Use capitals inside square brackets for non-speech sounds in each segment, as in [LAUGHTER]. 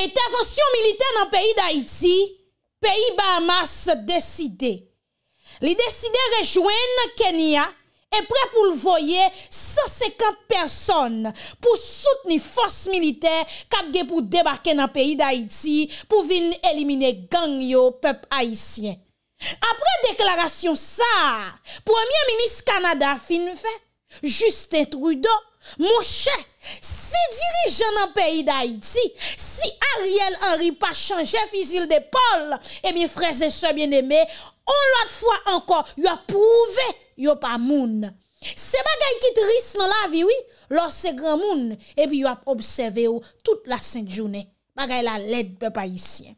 Intervensyon milite nan peyi d'Haïti, peyi Bahamas deside. Li deside rejwen na Kenya, e pre pou l'voye 150 person pou soutni fos milite kapge pou debake nan peyi d'Haïti pou vin elimine gang yo pep Haïtien. Apre deklarasyon sa, Premier Ministre Kanada fin fe, Justin Trudeau, Mouche, se dirijan nan peyi da iti Si Ariel Henry pa chanje fizil de Paul E mi freze se mien eme On lot fwa anko, yo pouve, yo pa moun Se bagay ki tris nan la viwi Lors se gran moun, epi eh yo ap obseve ou Tout la seng jounen, bagay la led pe pa isye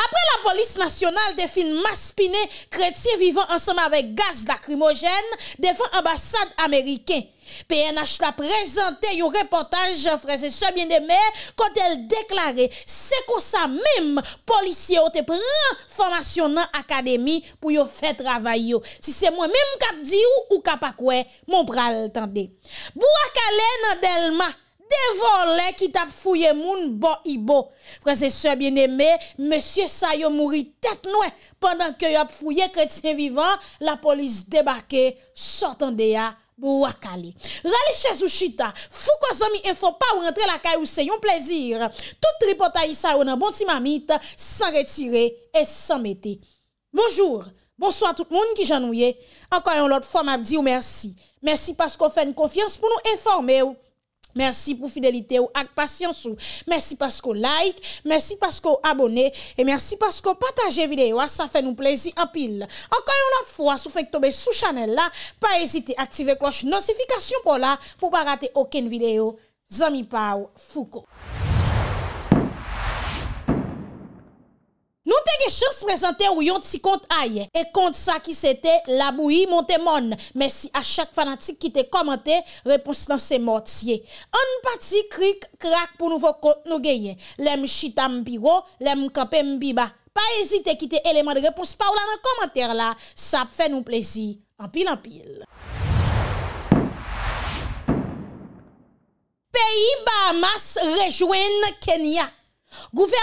Apre la polis nasyonal de fin maspine Kretien vivan ansama ve gaz da krimogen Defan ambasade ameriken PNH la prezante yo reportaj, fran se soye bien deme, kote el deklare, se kon sa mem policye o te pren fonasyon nan akademi pou yo fe travay yo. Si se mwen mem kap di ou ou kap akwe, moun pral tande. Bou akale nan delma, devon le ki tap fouye moun bo i bo. Fran se soye bien deme, monsye sayo mouri tet noue, pandan ke yo ap fouye kretien vivan, la polis debake, sotande ya moun. Bo akale, rale chèz ou chita, fou kwa zami enfo pa ou rentre la kay ou se yon plezir. Tout tripota yi sa ou nan bonti mamita, san retire et san mete. Bonjour, bonsoy a tout moun ki janouye, anka yon lot fwa map di ou mersi. Mersi paskou fè n konfians pou nou informe ou. mersi pou fidelite ou ak pasyansou, mersi pasko like, mersi pasko abone, e mersi pasko pataje videyo, sa ah, fe nou plezi apil. Ankayon lot fwa, sou fek tobe sou chanel la, pa esite aktive kloche notifikasyon pou la, pou pa rate oken videyo. Zami pa ou fuko. Segechir se prezante ou yon ti kont aye. E kont sa ki se te, la boui monte mon. Mesi a chak fanatik ki te komante, repons nan se motye. An pati krik krak pou nou genye. Lem chita mbigo, lem kapem biba. Pa ezite ki te eleman de repons pa ou la nan komante la. Sa fe nou plezi. Ampil ampil. Peyi Bahamas rejwen Kenya. Gouvernement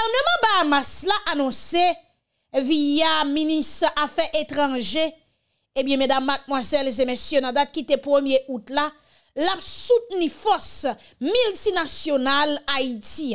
Bahamas la annonse via minis afe etranje Ebyen eh medan matmwansel e zemes yon adat ki te 1e out la Lap sout ni fos milsi nasyonal Haiti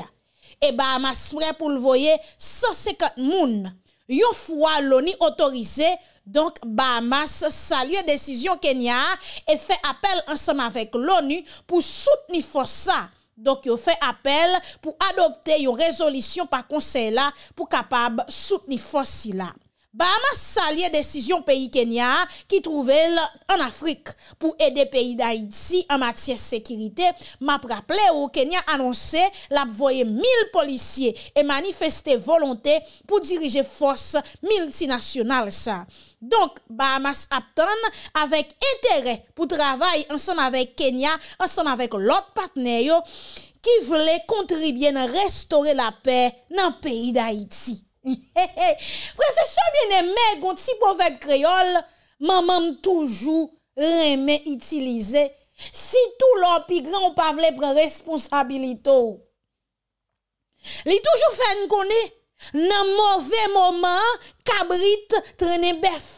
E Bahamas mre pou l voye 150 moun Yon fwa l'ONU otorize Donk Bahamas salye desisyon Kenya E fe apel ansama vek l'ONU pou sout ni fosa Donk yo fe apel pou adopte yo rezolisyon pa konsey la pou kapab soutni fos si la. Bahamas salye desisyon peyi Kenya ki trouvel an Afrik pou ede peyi d'Haïti an matye sekirite. Map rapple ou Kenya anonse lap voye mil policye e manifeste volonté pou dirije fos miltinasional sa. Donk Bahamas aptan avèk entere pou travay ansan avèk Kenya ansan avèk lot patneyo ki vle kontribyen restore la pey nan peyi d'Haïti. [LAUGHS] Frè se sou bien emè goun ti pou veb kreol, manman m toujou remè itilize Si tou lò pi gran ou pa vle pre responsabilito Li toujou fen konè nan mouve mouman kabrit trenen bef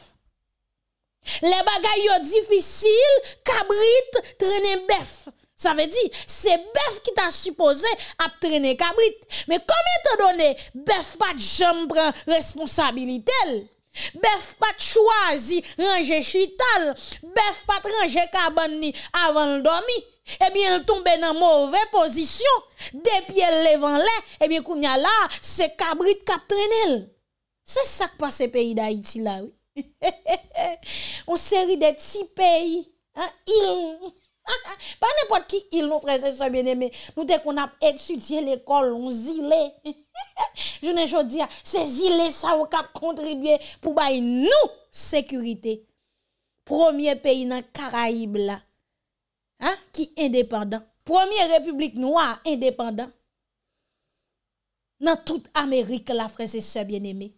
Le bagay yo difisil kabrit trenen bef Sa ve di, se bev ki ta suppose ap trene kabrit. Me kome te done, bev pat jompre responsabilitel. Bev pat chwazi range chital. Bev pat range kaban ni avan l domi. Ebyen l tombe nan mouve pozisyon. Depye l levan le, ebyen kounya la, se kabrit kap trenel. Se sak pa se peyi da iti la. On seri de ti peyi. Irini. Pa nè pot ki il nou frese sebyen eme Nou te kon ap etudye l'ekol On zile [LAUGHS] Je ne jodi ya Se zile sa ou kap kontridye Pou bay nou sekurite Premier peyi nan Karaib la Ki indepandan Premier republik nou a Indepandan Nan tout Amerike la frese sebyen eme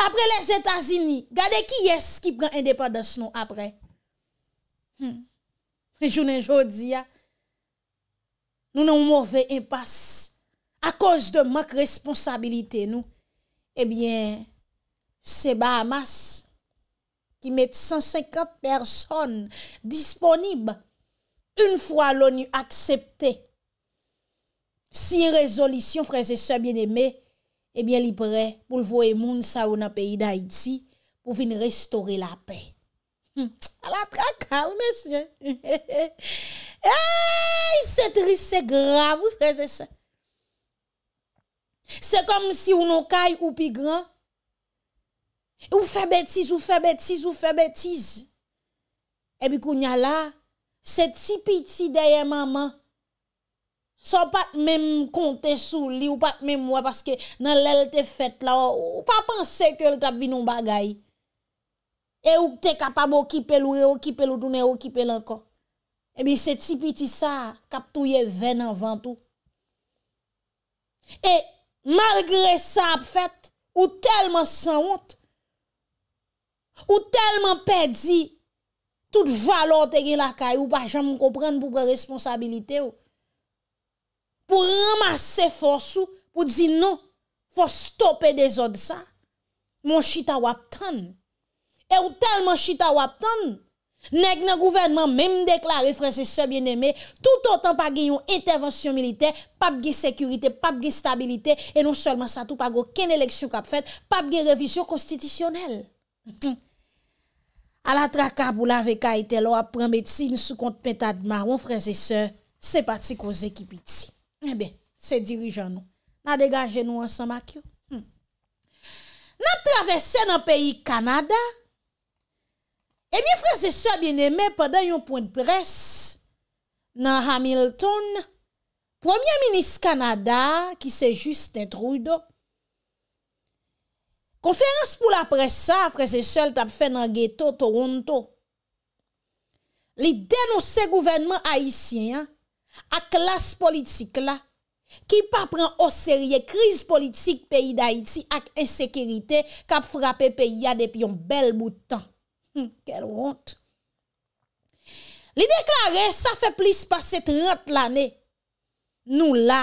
Apre les Etats-Unis Gade ki yes ki pren indepandans nou apre Hmm. jounen jodi ya nou nou mwove eh e pas a koz de mak responsabilite nou e bien se ba mas ki met 150 person disponib un fwa l'ONU aksepte si rezolisyon freze se bien eme e bien li pre pou l vo e moun sa ou na peyi da itzi pou vin restore la pey A la trakal, mesye. Eyyy, se tris, se grav, ou feze se. Se kom si ou nou kay ou pi gran. Ou fe betiz, ou fe betiz, ou fe betiz. Ebi kou nyal la, se ti piti deye mama. So pat mem konte sou li, ou pat mem wapaske nan lèl te fèt la. Ou pa panse ke l tap vi nou bagayi. E ou te kapab o kipel ou e o kipel ou dounen o kipel an kon. E mi e se tipiti sa kap touye ven an vantou. E malgre sa ap fèt, ou telman san wot. Ou telman pedi tout valot e gen la kay ou pa jan mou kompren pou pre responsabilite ou. Pou ramase fòs ou, pou di nou fòs stopè de zòd sa. Mon chita wap tan nou. E ou telman chita wap ton. Nèk nan gouvenman mèm deklare, franse se bienemè, tout otan pa genyon intervensyon milite, pap genyon sekurite, pap genyon stabilite, e nou selman sa tou pa genyon kenye leksyon kap fèt, pap genyon revisyon konstitisyonel. A [LAUGHS] la trakab ou la veka ite lo, apren medsi, nisou kont penta d'ma, ou franse se, se pati ko zekipi ti. E eh ben, se dirijan nou. Na degaje nou ansan mak yo. Na travesse nan peyi Kanada, E mi franse so bieneme padan yon point pres nan Hamilton Premier Ministre Kanada ki se juste etrou do. Konferans pou la pres sa franse sol tap fe nan Ghetto Toronto li denose gouvernement Haitien ak klas politik la ki pa pran oserye kriz politik peyi da Haiti ak insekerite kap frape peyi ya depi yon bel boutan. Kèl hmm, wont. Li deklare, sa fè plis paset rent l'anè. Nou la,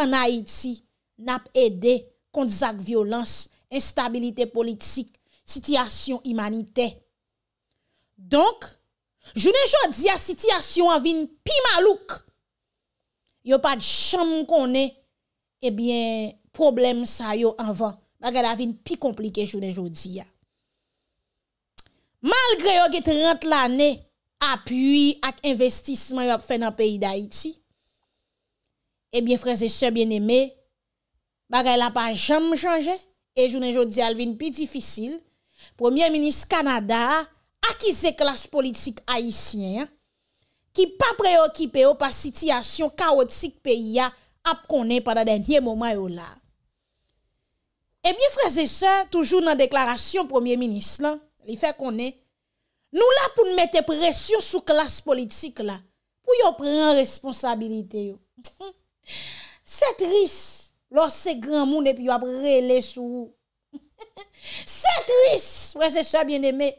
an Haiti, nap edè kont zak violans, instabilite politik, sityasyon imanite. Donk, jounen jodi a sityasyon avin pi malouk. Yo pa di chanm konè, ebyen eh problem sa yo anvan. Bagar avin pi komplike jounen jodi a. Malgre yo ki te rent la ne apuy ak investisman yo ap fè nan peyi d'Haïti, ebyen franse se bien eme, bagay la pa jom jange, e jounen joun di alvin pi difisil, Premier Ministre Kanada akize klas politik Haitien, ki pa preokipe yo pa sitiyasyon kaotik peyi ya ap konen pada denye mouman yo la. Ebyen franse se, toujoun nan deklarasyon Premier Ministre lan, Nou la pou nou mette presyon Sou klas politik la Pou yo pren responsabilite yo [LAUGHS] Se tris Lors se gran moun epi yo aprele sou Se tris Wè se se bien eme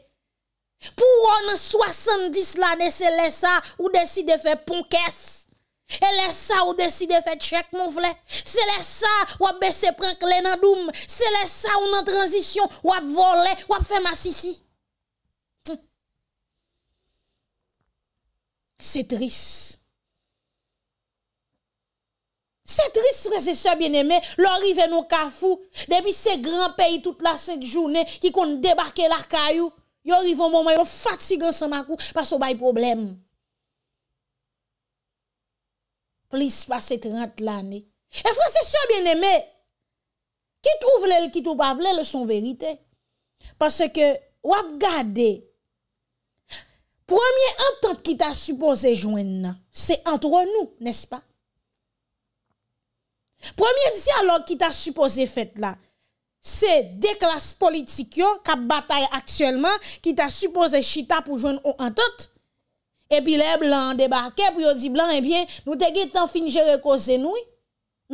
Pou ron 70 lane se lesa Ou [LAUGHS] desi de fe ponkes Se tris Et laisse ça ou décide faire check mon vle. C'est les ça ou baisse prend clé dans doum. C'est les ça ou en transition ou vole, où ou fait ma sissi. Hum. C'est triste. C'est triste, frères et sœurs bien-aimés, l'arrivée nous cafou, depuis ce grand pays toute la sainte journée qui compte débarquer la caillou, yo arrive au moment yo fatigue ensemble parce qu'on a problème. Plis pa se trant l'anè. E fransè so bienè mè, ki tou vle l, ki tou pa vle l, son verite. Parce ke wap gade, premier entente ki ta suppose joen nan, se entro nou, nespa? Premier di alò ki ta suppose fet la, se de klas politik yo, ka batay aksyelman, ki ta suppose chita pou joen ou entente, Epi le blan debarke, pou yo di blan, ebyen, eh nou dege tan finje rekozen nou, eh?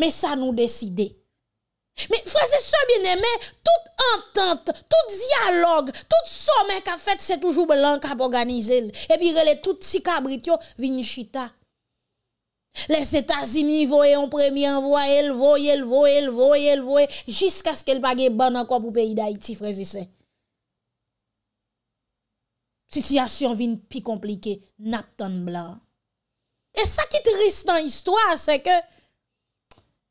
me sa nou deside. Me fraze sa bineme, tout entente, tout diyalogue, tout somen ka fet se toujou blan ka poganize. Epi rele tout si kabrit yo vin chita. Les Etats-Unis voye, on premi envoye, el voye, el voye, el voye, el voye, jiska sk el page ban anko pou peyi da iti, fraze se. Sityasyon vin pi komplike, nap ton blan. E sa ki tristan histwa, se ke,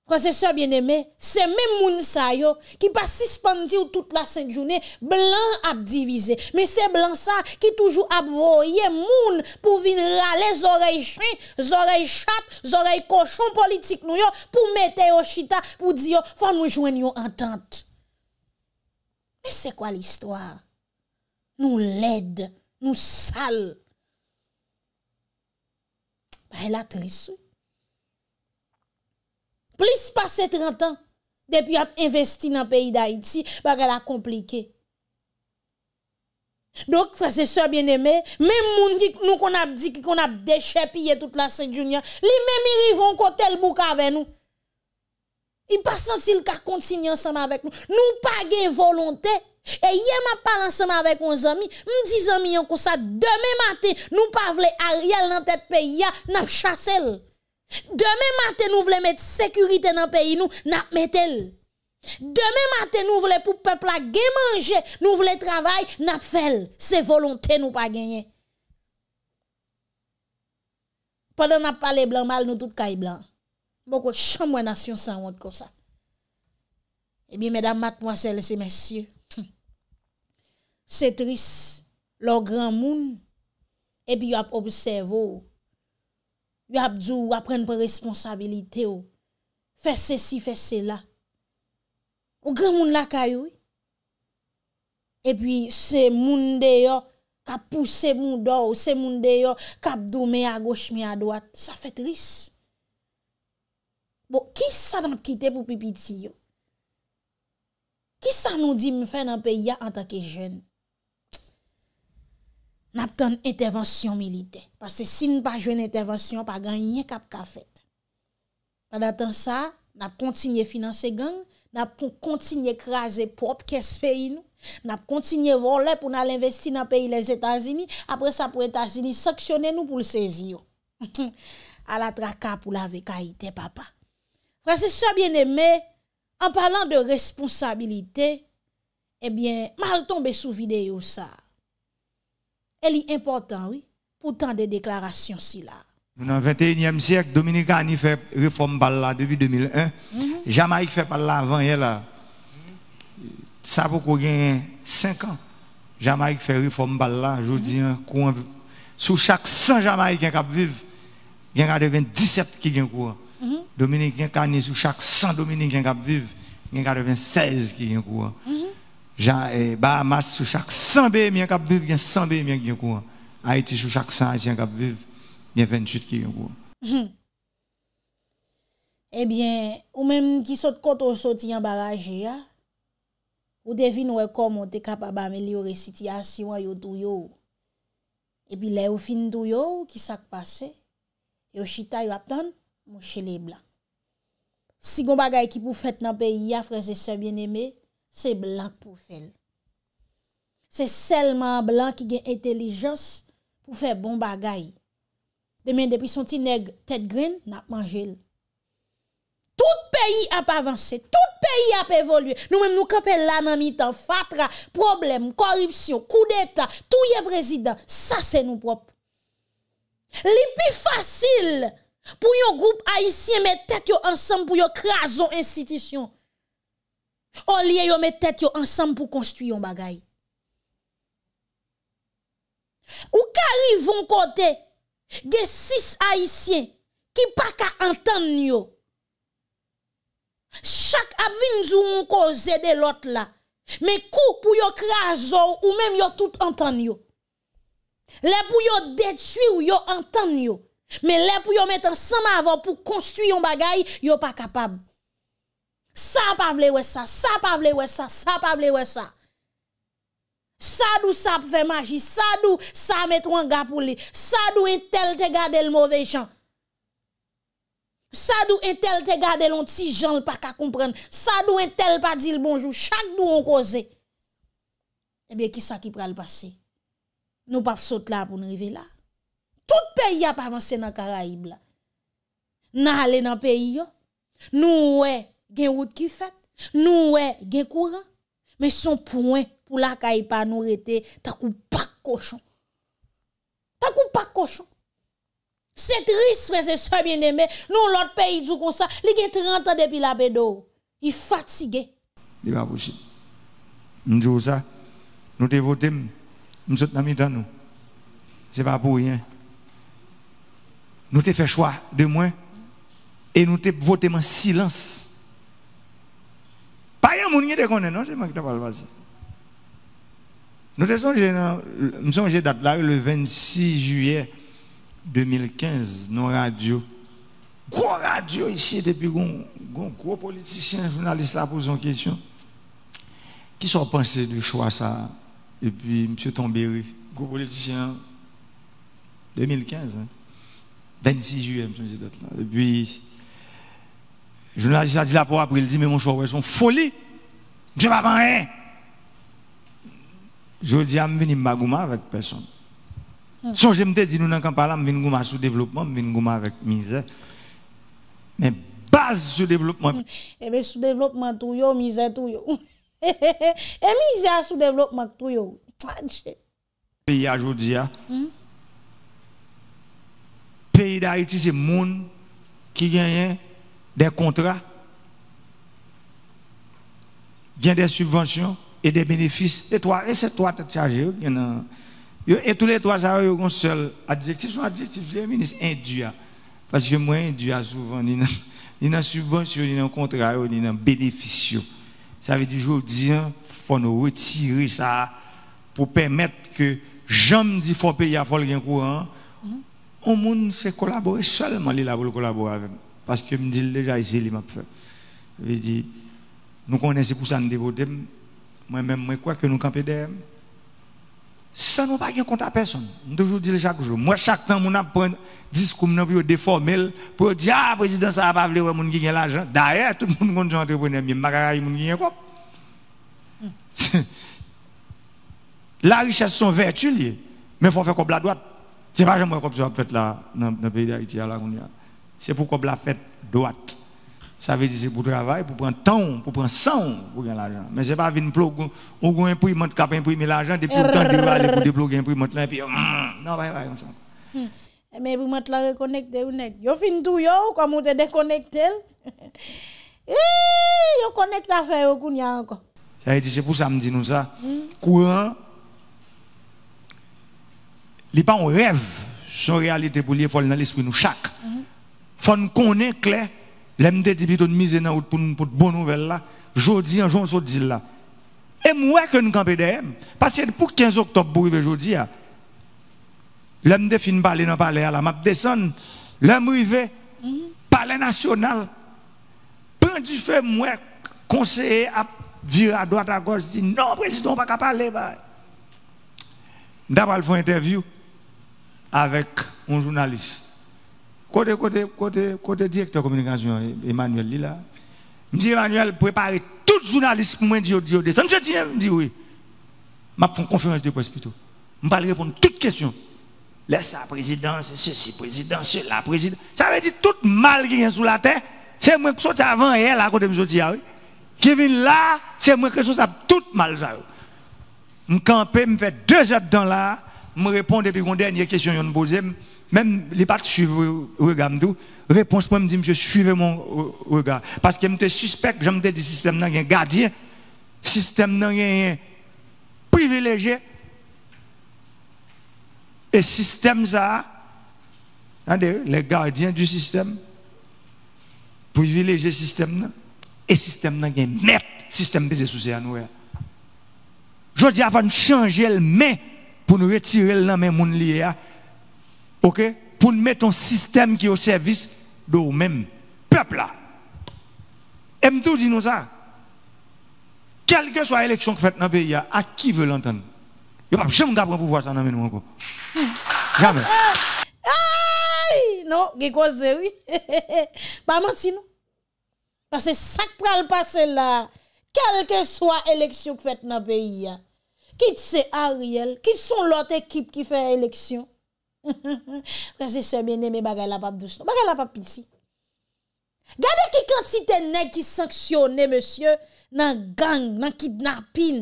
prosesor bieneme, se men moun sa yo, ki pa sispandir tout la sèndjounè, blan ap divize. Men se blan sa ki toujou ap voye moun pou vin rale zorey chen, zorey chat, zorey kochon politik nou yo, pou mete yo chita, pou di yo, fa nou jwen yo antante. Men se kwa l'histoire? Nou lede. nous sale. Bah, elle a triste. Plus passé 30 ans depuis a investi dans le pays d'Haïti, bah, elle a compliqué. Donc, frère et sœurs bien aimé, même nous qui nous qu'on a dit qu'on a déchépillé toute la Saint-Junior, les mêmes ils vont côté le bouc avec nous. Ils pas senti le cas continuer ensemble avec nous. Nous pas de volonté. E ye ma palan seman avek on zami Mdi zami yon konsa Deme maten nou pa vle a riel nan tet pe Ya nap chasel Deme maten nou vle met sekurite nan pe Y nou nap metel Deme maten nou vle pou pepla Gen manje nou vle travay Nap fel se volonte nou pa genye Pwede nap pale blan mal nou tout kay blan Mwoko chan mwen asyon san wot konsa E bi medan mat mwasele se mensye Se tris, lo gran moun, epi yo ap obsevo, yo ap djou ap pren pou responsabilite yo, fese si fese la. O gran moun la kayou, epi se moun de yo kap puse moun do, se moun de yo kap djou me a goshe me a dwat, sa fe tris. Bo, ki sa nan kite pou pipi ti yo? Ki sa nan di mwen fè nan pe ya an tak e jen? nap ten intervansyon milite. Pase si nou pa jwen intervansyon, pa ganyen kap ka fet. Pada ten sa, nap kontinye finanse gang, nap kontinye krasen pop kes peyi nou, nap kontinye vole pou nan al investi nan peyi les Etats-Unis, apre sa pou Etats-Unis, saksyonen nou pou l sezi yo. [LAUGHS] A la traka pou la veka ite, papa. Pase sa, bien eme, en palan de responsabilite, ebyen, eh mal tonbe sou videyo sa. elle est importante, oui, pour tant de déclarations si là. Nous, dans le 21e siècle, Dominicani fait réforme par là depuis 2001. Mm -hmm. Jamaïque fait par là avant elle. Là. Ça beaucoup gagné 5 ans. Jamaïque fait réforme par là. Je mhm. hein, vous sous chaque 100 Jamaïcains qui vivent, il y en a 27 qui gagnent courant. Mm -hmm. Dominicains, sous chaque 100 Dominicains qui vivent, il y en a 96 qui gagnent courant. Mm -hmm. Jan e eh, ba mas sou chak 100 be mi an kap viv, gen 100 be mi an gen kou an. A iti sou chak 100 be mi an kap viv, gen 28 ki gen kou an. E bien, ou menm ki sot konton sot yon baraje ya, ou devin wekou mwote kap abame li yo resiti asi wanyo do yo. E pi le ou fin do yo, ki sak pase, yo chita yo aptan, mwoshe le bla. Si gom bagay ki pou fet nan pe ya freze se bien eme, Se blan pou fel. Se selman blan ki gen entelijans pou fel bon bagay. Demen depi son ti neg, tet grin, nap manjel. Tout peyi ap avanse, tout peyi ap evolye. Nou menm nou kapel la nan mi tan, fatra, problem, koripsyon, kou deta, tou ye prezident. Sa se nou prop. Li pi fasil pou yo goup aisyen metek yo ansan pou yo kreazon institisyon. Au oh, lieu de mettre tête ensemble pour construire un bagay. Ou qu'arrive un côté, des six haïtiens qui pas qu'à entendre yo. Chaque Nous zou cause de l'autre là. Mais coup pour yo kraso ou même yo tout entendre yo. Les pour yo détruire ou yo entendre yo. Mais les pour yo mettre ensemble avant pour construire un bagay, yo pas capable. Sa pa vle wè sa, sa pa vle wè sa, sa pa vle wè sa. Sa dou sa pou fè magi, sa dou sa met wangapou li. Sa dou etel te gade l mouve jan. Sa dou etel te gade l ont si jan l pak a kompren. Sa dou etel pa di l bonjou, chak dou an koze. Ebe, kisa ki pral pase? Nou pap sot la pou nou rive la. Tout peyi ap avanse nan karaib la. Nan ale nan peyi yo. Nou wè. gen route qui fait. Nous ouais, gen courant. Mais son point pour la caille pas nous rete, t'as coup pas cochon. T'as coup pas cochon. C'est triste, frère c'est bien aimé. Nous, l'autre pays, du comme ça, il a 30 ans depuis la bédou, Il est fatigué. Il n'est pas possible. Nous ça. Nous voté. Nous sommes dans nous. Ce n'est pas pour rien. Nous avons fait choix de moi. Et nous avons voté en silence. Payen moun gen te non c'est Nous Nous le 26 juillet 2015, non radio. Gros radio ici, depuis qu'on gros politicien, journaliste là posent une question. Qui sont pensés du choix ça Et puis M. Tombéry, gros politicien, 2015, 26 hein. juillet, M. me là. Et puis, journaliste a dit là pour après, il dit, mais mon choix, c'est une folie. Dieu va pas rien. Je dis, je vais venir avec personne. Hmm. So, je me dis, nous n'avons pas parlé, je sous développement, je vais avec misère. Mais base sous développement. Et eh bien, sous développement, tout yo, misère, tout yo. [LAUGHS] Et eh, misère sous développement, tout yo. Pays aujourd'hui, ah. hmm. pays d'Haïti, c'est monde qui gagne. Hein des contrats, il y a des subventions et des bénéfices. Et, toi, et ces trois têtes chargées, et tous les trois, ça ont un seul adjectif, son adjectif, le ministre induit. Parce que moi, induit souvent, il y a une subvention, il y a un contrat, il y a un bénéfice. Ça veut dire, aujourd'hui, hein, faut nous retirer ça pour permettre que, jamais dit, il faut payer, il le courant. Au mm-hmm. monde, c'est collaborer seulement, il faut collaborer avec nous. Parce que je me dis déjà, ici m'a fait. Je dis, nous connaissons pour ça, nous devons Moi-même, je crois que nous campions. derrière. Ça nous pas contre contre personne. Je toujours dis chaque jour. Moi, chaque temps, je prends discours pour déformer, pour dire, ah, président, ça va pas voulu, mon gagner l'argent. D'ailleurs, tout le monde est entrepreneur, mais je ne gagne pas. La richesse sont vertu mais il faut faire comme la droite. Ce n'est pas jamais comme ça, en fait, là, dans le pays d'Haïti, à la c'est pourquoi la fête droite. Ça veut dire c'est pour travailler, pour prendre temps, pour prendre sang pour gagner l'argent. Mais ce n'est pas une plug, on a prix, qui a imprimé l'argent, depuis le temps de aller pour débloquer l'imprimante là, et puis, hum, non, pas comme ça. Hmm. Mais vous m'avez la reconnecté, ou net pas. Vous finissez tout, comme vous êtes déconnecté. Vous [LAUGHS] connectez à faire, vous encore. Ça veut dire c'est pour ça que je dis ça. Quoi ce n'est pas un rêve, c'est une réalité pour les folles dans nous, chaque. Hmm faut nous connaître clair. L'aime dit plutôt de mise en route pour bonnes bonne nouvelle là. Jodi an jour dit là. Et moi que nous pas derrière parce que pour 15 octobre pour arriver jodi a. L'aime dit fin parler dans parler la m'a descendre. L'aime arrivé palais national. Prend du feu moi conseiller à virer à droite à gauche dit non président pas capable parler. D'abord, il faut interview avec un journaliste. Côté, côté, côté, côté directeur communication, Emmanuel Lila. Je dis, Emmanuel, préparez tout journaliste pour moi dire, dire, me dit, je dis oui. Je fais une conférence de presse plutôt. Je vais répondre à toutes les questions. Laisse la présidence, ceci, président, cela, président. Ça veut dire tout mal qui est sous la terre, c'est moi qui suis avant et elle à côté de M. oui. Qui vient là, c'est moi qui suis tout mal ça. Je campe, je fais deux heures dans là, je réponds depuis une dernière question, je me pose. Même les pas suivent suivre le regard, réponse pour me dire, je suivais mon regard. Parce que je me suspect je me dis, le système n'a un gardien, le système n'a rien privilégié. Et système ça, les gardiens du système, privilégié système, et et système n'a un maître, système des sous nous. Je dis avant de changer le main pour nous retirer le main de OK Pour mettre un système qui est au service de vous-même, peuple là. Et me dit nous ça. Quelle que soit l'élection que fait dans le pays, à qui veut l'entendre Il ne a pas jamais de pouvoir ça dans nous encore. Hmm. Jamais. [LAUGHS] Non, je ne oui. [LAUGHS] Pas menti, non. Parce que ça qui le passer là, quelle que soit l'élection que fait dans le pays, qui c'est Ariel, qui sont l'autre équipe qui fait l'élection Prese se mene me bagay la pap dou slo non, Bagay la pap pisi Gade ki kant si te nek ki sanksyone Monsye nan gang Nan kidnapin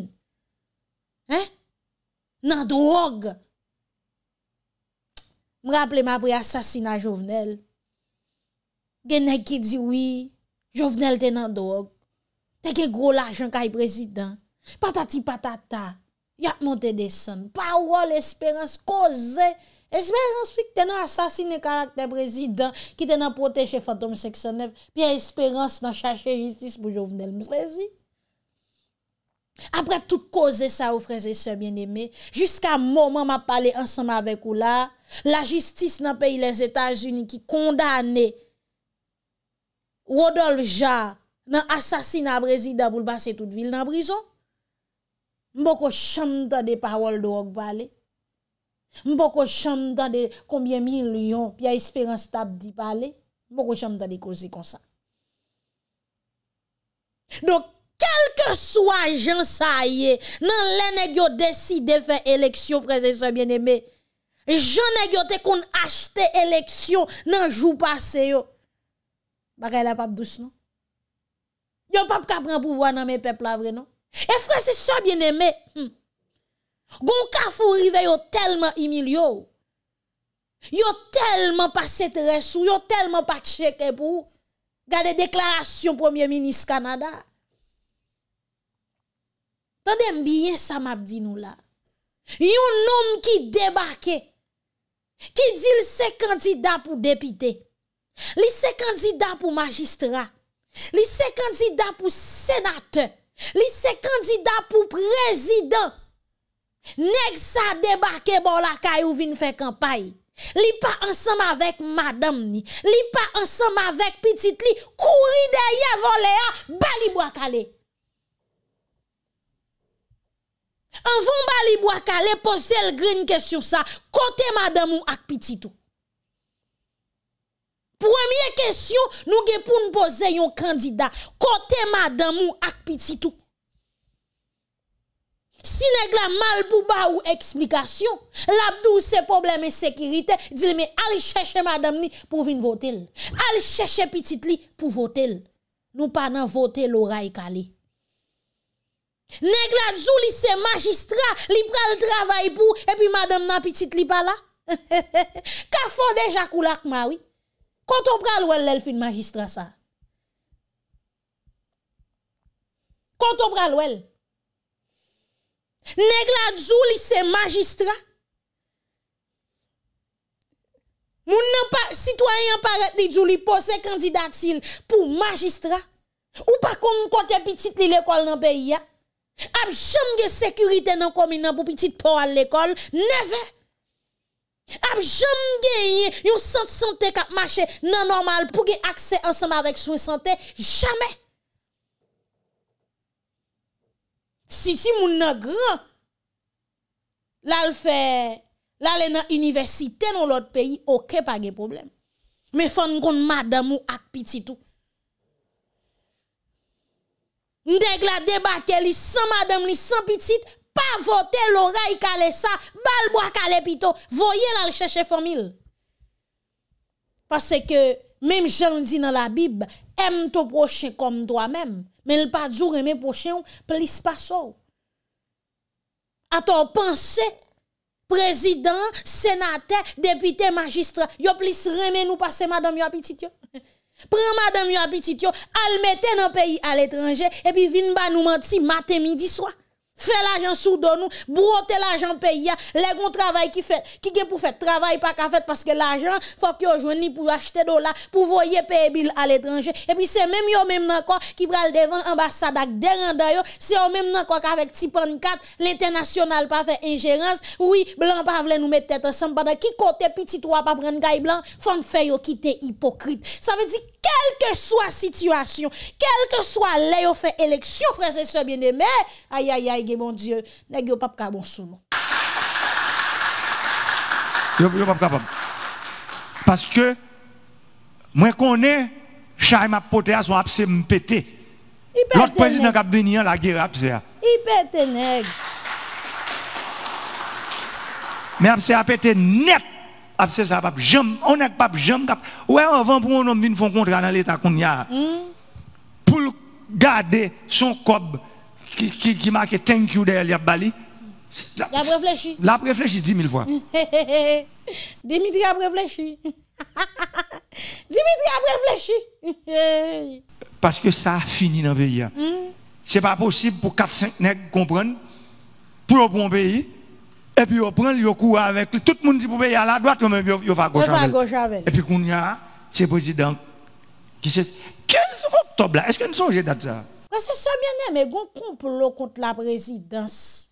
Nan drog Mraple ma pre asasina jovenel Gen nek ki di oui Jovenel te nan drog Te ke gro la jankay prezident Patati patata Yat monten desan Pa wol esperans koze Espérance fi ki te nan asasine karakter brezidant ki te nan proteche fantome seksonev pi espérance nan chache justice mou jovenel mou seksonev. Apre tout koze sa ou freze se bien eme, jiska mouman ma pale ansama vek ou la, la justice nan peyi les Etats-Unis ki kondane Rodolphe Jarre nan asasine a brezidant bou l basse tout vil nan brison. Mbo ko chande de parol do wak pale. Mpoko chanm dan de koumyen milyon, pi a esperans tab di pale, mpoko chanm dan de kouzi konsa. Don, kelke swa jen sa ye, nan lène gyo deside fè eleksyon, frese sobyen eme, jen negyo te kon achte eleksyon nan jou pase yo, baka e la pap douche, non? Yo pap kapren pouvo nan me peplavre, non? E frese sobyen eme, mpoko chanm dan de koumyen milyon, Gon kafou rive yo tellement imilio Yo tellement pas très sous, yo tellement pas checké pour Gade déclaration premier ministre Canada. Tendez bien ça m'a dit nous là. Yon homme qui débarque qui dit est candidat pour député. Li se candidat pour magistrat. Li se candidat pour sénateur. Li se candidat pour président. Neg sa debake bo la kay ou vin fe kampay, li pa ansam avek madam ni, li pa ansam avek pitit li, kouri de ye vole a, bali bo akale. Anvon bali bo akale, pose l grene kesyon sa, kote madam ou ak pitit ou. Premier kesyon, nou ge pou n'pose yon kandida, kote madam ou ak pitit ou. Si neg la mal pou ba ou eksplikasyon, labdou se probleme sekirite, dile me al chèche madame ni pou vin votel. Al chèche pitit li pou votel. Nou pa nan votel ou ray kalé. Neg la dzou li se magistra, li pral travay pou, epi madame nan pitit li pa la. [LAUGHS] Ka fò de jakou lak mawi. Kontop pral wèl lèl fin magistra sa. Kontop pral wèl. Negla djou li c'est magistrat. Moun nan pa citoyen paret li djou li pose pour magistrat. Ou pa kon kote petit li l'école nan pays ya. Ab jam ge sécurité nan komina pou petit pour à l'école, Neve. Ab jam ge yon santé santé k'ap marché nan normal pour gen accès ensemble avec soin santé, jamais. Siti moun nagre, lal fè, lal lè e nan universite nou lòt peyi, okè pa gè problem. Mè fon kon madamou ak pititou. Ndèk la debake li san madamou, li san pitit, pa vote lora yi kale sa, balboa kale pito, voye lal chèche formil. Pase ke mèm jan di nan la bib, m tou proche kom doa mèm. mais le pas jour mes prochain plus pas A Attends, pensez, président, sénateur, député, magistrat, yo plus remet nous passer madame yo petit yo. [LAUGHS] Prends madame yo petit yo, al mette dans pays à l'étranger et puis vin ba nous mentir matin midi soir. Fais l'argent sous nous, brotez l'argent pays, les gon travail qui fait, qui gen pour faire travail pas qu'à faire parce que l'argent, il faut que yon pour acheter dollars, pour voyer payer bill à l'étranger. Et puis c'est même yo même encore qui prennent devant ambassade avec des rendez c'est eux même encore qu'avec type 4, l'international pas fait ingérence, oui, blanc pas voulait nous mettre tête ensemble, pendant qui côté petit toi pas prendre gars blanc, faut faire yon quitter hypocrite. Ça veut dire quelle que soit situation, quelle que soit l'air au fait élection, frère et soeur bien aimé. aïe aïe aïe, mon Dieu, n'est-ce pas capable sous nous. Yo pas capable. Parce que, moi connais, Chaim ma poté a son abcès pété. L'autre président qui a venu, la guerre abcès. Il pète nèg. Mais il a pété net ap ça sa pap jam, on n'est pas jam kap. Ouè anvan un un homme, vin fon contrat dans l'état y a. Mm. Pour son cob qui qui, qui marque thank you derrière y a bali. La, a réfléchi. a réfléchi 10 000 fois. [LAUGHS] Dimitri a réfléchi. [LAUGHS] Dimitri a réfléchi. [LAUGHS] Parce que ça a fini dans le pays. Hmm. Ce n'est pas possible pour 4-5 nègres comprendre, pour un bon pays, et puis, on prend, le coup avec. Tout le monde dit pour payer à la droite, on même, va à gauche avec. Et puis, qu'on y a, c'est président qui se. 15 octobre, est-ce que nous sommes date ça? C'est ça, bien aimé, gon complot contre la présidence.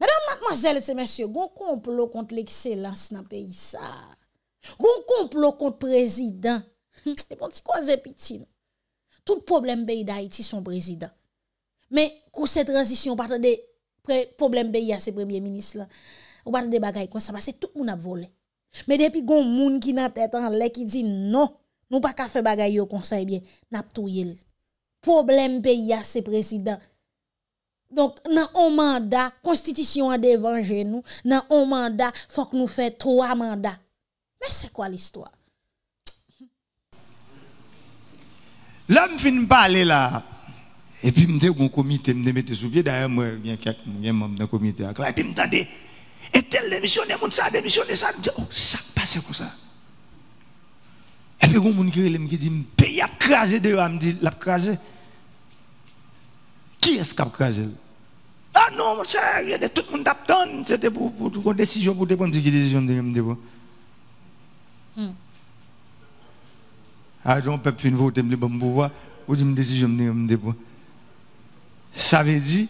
Mesdames, mademoiselles et messieurs, gon complot contre l'excellence dans le pays, ça. Gon complot contre le président. [LAUGHS] C'est bon, c'est quoi, petit, Tout problème pays d'Haïti, son président. Mais, pour cette transition, on problème pays à ce premier ministre là. Ou pas des bagarres comme ça parce que tout le monde a volé. Mais depuis gon moun qui n'a tête en l'air qui dit non, nous pas qu'à faire bagaille au conseil eh bien, n'a touyer. Problème pays à c'est président. Donc, dans un mandat, constitution a dévangé nous. Dans un mandat, faut que nous fassions trois mandats. Mais c'est quoi l'histoire? L'homme finit pas là. Et puis, je me un comité, je me sous pied. D'ailleurs, moi, bien bien membres d'un comité. Et puis, je me dis, et tel démissionné, mon ça, démissionné, ça. Je me oh, ça passe comme ça. Et puis, il y a des gens qui disent, pays a crasé dehors. Je me dit, l'a crasé. Qui est-ce qui a crasé Ah non, mon cher, tout le monde a C'était pour, pour, pour une décision, pour dépendre de qui décision de me hmm. Ah, Alors, on peut faire une je me dis, bon, pouvoir. Ou je me décision, je me dis, bon. Sa vezi,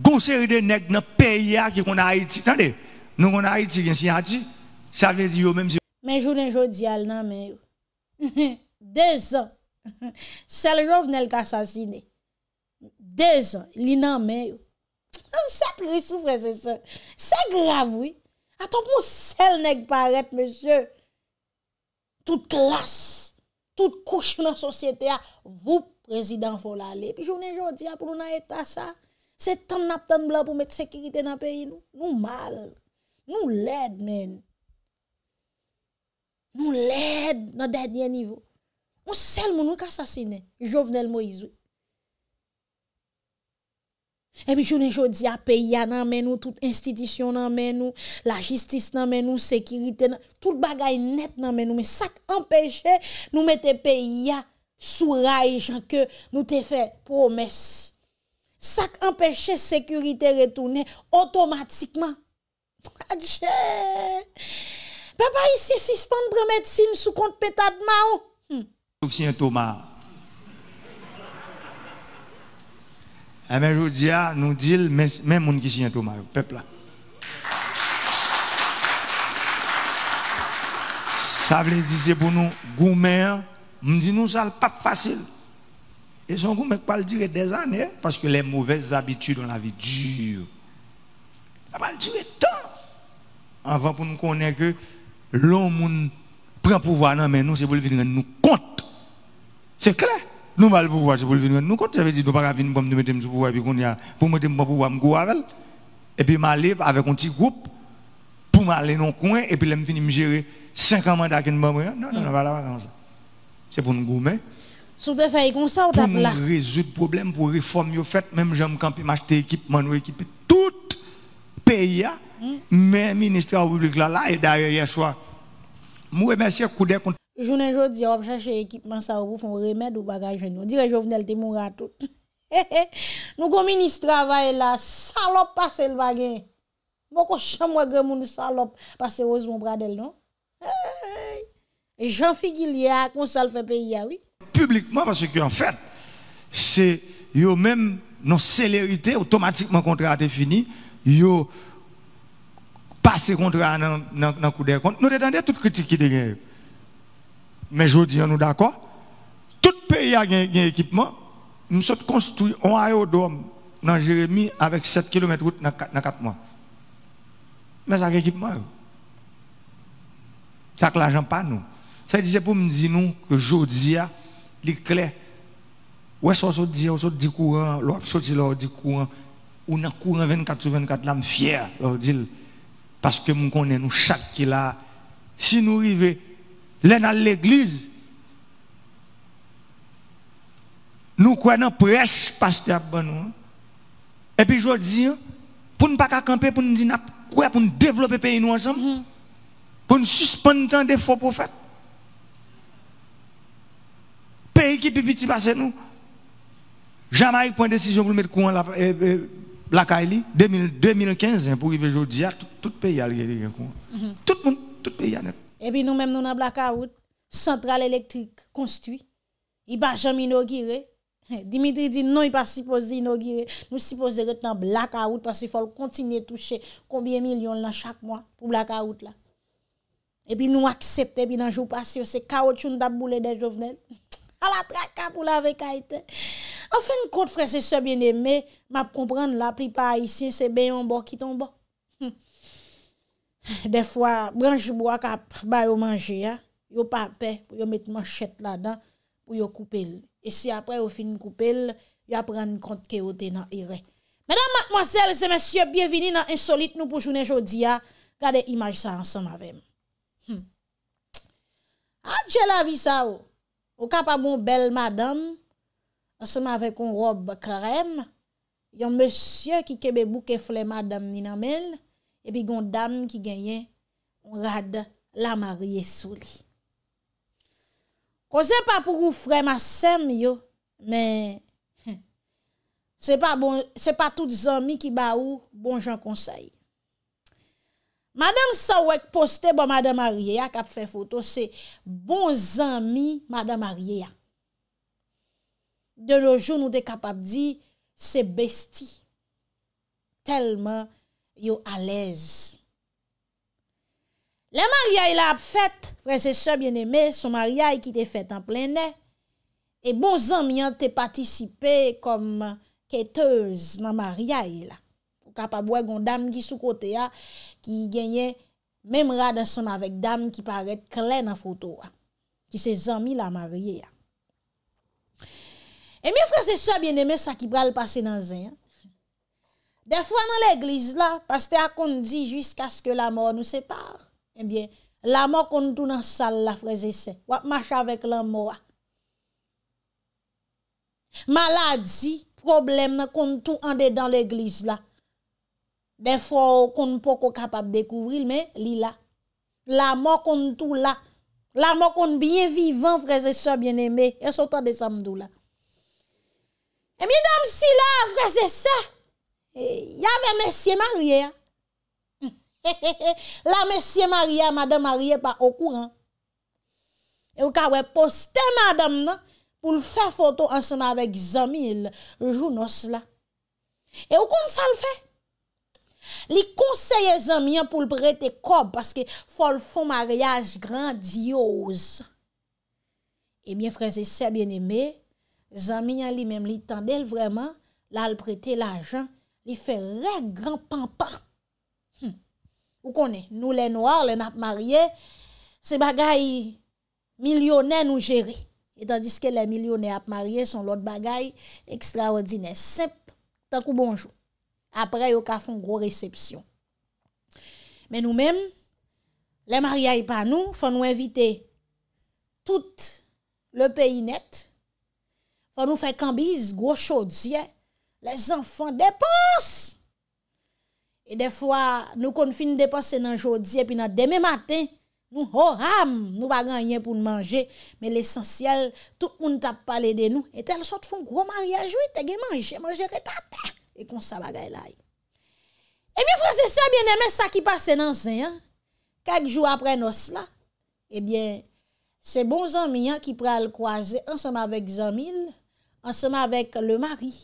gouseride nek nan peya ki kon a iti, tande, nou kon a iti gen sinyati, sa vezi yo menm si... Menjou nenjou di al nan menyo, [LAUGHS] de zan, [LAUGHS] sel jov nel ka sasine, de zan, li nan menyo, an set risou fre se sen, se gravwi, atop moun sel nek paret mese, tout klas, tout kouch nan sosyete a, non, [LAUGHS] voup. Prezident fol ale. Pi jounen jodia pou nou na etas sa. Se tan nap tan blan pou met sekirite nan peyi nou. Nou mal. Nou led men. Nou led nan denye nivou. Moun sel moun nou kasasine. Jouvenel Moizou. E mi jounen jodia peyi nan men nou. Tout institisyon nan men nou. La jistis nan men nou. Sekirite nan men nou. Tout bagay net nan men nou. Me sak empèche nou mette peyi ya. sous que nous t'ai fait promesse. Ça empêchait sécurité retourner automatiquement. Papa ici suspend prend médecine sous compte pétade mao. Hmm. Thomas. Eh bien, je dis, ah, nous disons, même les gens qui sont Thomas, peuple Ça veut dire, pour nous, goumer, hein me dis nous ça pas facile. Et son goût pas pas durer des années hein? parce que les mauvaises habitudes ont la vie dure. Ça va durer tant avant pour nous connaître que l'homme prend pouvoir non mais nous c'est pour venir nous compte. C'est clair. Nous pouvoir c'est pour venir nous compte, ça veut dire nous pas venir pour mettre pouvoir et puis qu'on a pour mettre pour pouvoir me avec et puis avec un petit groupe pour m'aller dans coin et puis me venir me gérer 50 mandats que nous Non non non, mm. va c'est pour nous gourmer. Si vous comme ça, on avez là. Pour résoudre le problème, pour réformer, vous fait même j'aime camper, m'acheter équipement, nous équiper tout pays, mm. mais ministre de la République là, là, et d'ailleurs, hier soir, je merci, coup d'air contre. Journée aujourd'hui, on cherche équipement ça pour faire remède ou bagage. On dirait venais te mourir à tout. [LAUGHS] nous, comme ministre, travail là, salope passe le bagage. Beaucoup de gens, moi, salope passe heureusement, bradel, non? Jean Figuilia, qu'on ça le fait pays, ah oui. Publiquement, parce que en fait, c'est eux même nos célérité, automatiquement, contrat est fini, ils passé contrat dans le coup de compte. Nous détendons toute critique qui est Mais aujourd'hui, dis, nous d'accord. Tout pays a un équipement. Nous sommes construit un aérodrome dans Jérémie avec 7 km de route dans 4 mois. Mais ça a un équipement. Ça que l'argent pas nous. Ça dire pour me dire nous que jodi a clair, Ouais, ça se dit, on dit courant, l'on dit courant. On a courant 24 sur 24 là, fier, suis dit parce que nous connaissons nous chaque qui là. Si nous arrivons l'un à l'église, nous croyons prêche pasteur bon Et puis aujourd'hui, pour ne pas camper pour nous dire quoi pour nous développer pays nous ensemble. Pour nous suspendre des faux prophètes. Pays qui petit passe nous. Jamaïque prend décision pour mettre courant la, euh, euh, la 2015, hein, pour arriver aujourd'hui, tout, le pays a le courant. Mhm. Tout le monde, tout le pays a net. Et puis nous-mêmes, nous avons blackout, centrale électrique construite, il va jamais inauguré. [LAUGHS] Dimitri dit non, il pas supposé inaugurer. Nous supposé dans blackout parce qu'il faut continuer à toucher combien de millions là chaque mois pour blackout là. Et puis nous accepter, puis dans le jour passé, c'est chaos caoutchouc d'aboulé des jeunes. la traka pou lave kaiten. A fin kont frese se bien eme, map kompran la pripa a isye se ben yon bo ki ton bo. De fwa, branj bo ak ap ba yo manje, yo pape pou yo mette manchet la dan pou yo koupel. E si apre yo fin koupel, yo apren kont ke ote nan ire. Medan matmoselle se mesye, bienveni nan insolite nou pou jounen jodi ya, kade imaj sa ansan mavem. Adje ah, lavi sa ou. Oh. Ou ka pa bon bel madame, anseman avè kon rob krem, yon mèsyè ki kebe bou ke fle madame ninamèl, e bi gon dam ki genyen, on rade la marie souli. Kose pa pou ou frema sem yo, men, [LAUGHS] bon, se pa tout zami ki ba ou, bon jan konsey. Madame sa wèk poste ba madame Arieya kap fè foto se bon zami madame Arieya. De lo joun ou te kap ap di se besti. Telman yo alez. Le maria y la ap fèt, frè se sè bien emè, son maria y ki te fèt an plène. E bon zami an te patisipe kom kètez nan maria y la. ka pa bwe gon dam ki sou kote ya, ki genye, mem rad ansem avèk dam ki paret klen anfoto ya, ki se zanmi la marye ya. E mi frase sa, bien demè sa ki pral pase nan zè ya, defwa nan l'eglise la, pas te akondi jwisk aske la mor nou se par, e eh bien, la mor kondou nan sal la frase se, wap mach avèk la mor a. Maladi, problem nan kondou ande dan l'eglise la, Defo kon pou ko kapap dekouvril, men li la. La mokon tou eh, eh, [LAUGHS] la. La mokon binye vivan, freze se, binye me, esotan de samdou la. E mi dam si la, freze se, yave mesye marye. La mesye marye, madame marye pa okou an. E ou ka we poste madame nan, pou l fè foto ansama avèk zami l jou nos la. E ou kon sa l fè? Li konseye zanmian pou l prete kob Paske fol fon maryaj grandiyoz Ebyen freze se eh bien eme Zanmian li mem li tendel vreman La l prete la jan Li fe re gran pampa hm. Ou konen nou le noir le nap marye Se bagay milyonè nou jere Etandiske le milyonè ap marye Son lot bagay ekstraordine Sep takou bonjou apre yo ka foun gro resepsyon. Men nou men, le maria y pa nou, foun nou invite tout le peyinet, foun nou fè kambiz, gro chodziye, les anfon depons! E defwa, nou kon fin depons se nan chodziye, pi nan deme maten, nou horam, nou bagan yen pou nou manje, men l'esensyel, tout moun tap pale de nou, et tel sot foun gro maria jwite, e gen manje, manje te tapak! E kon sa bagay lai. E mi fwese sa, mwen eme sa ki pase nan zin. Kak jou apre nos la, ebyen, eh se bon zanmian ki pral kwaze ansama vek zanmil, ansama vek le mari.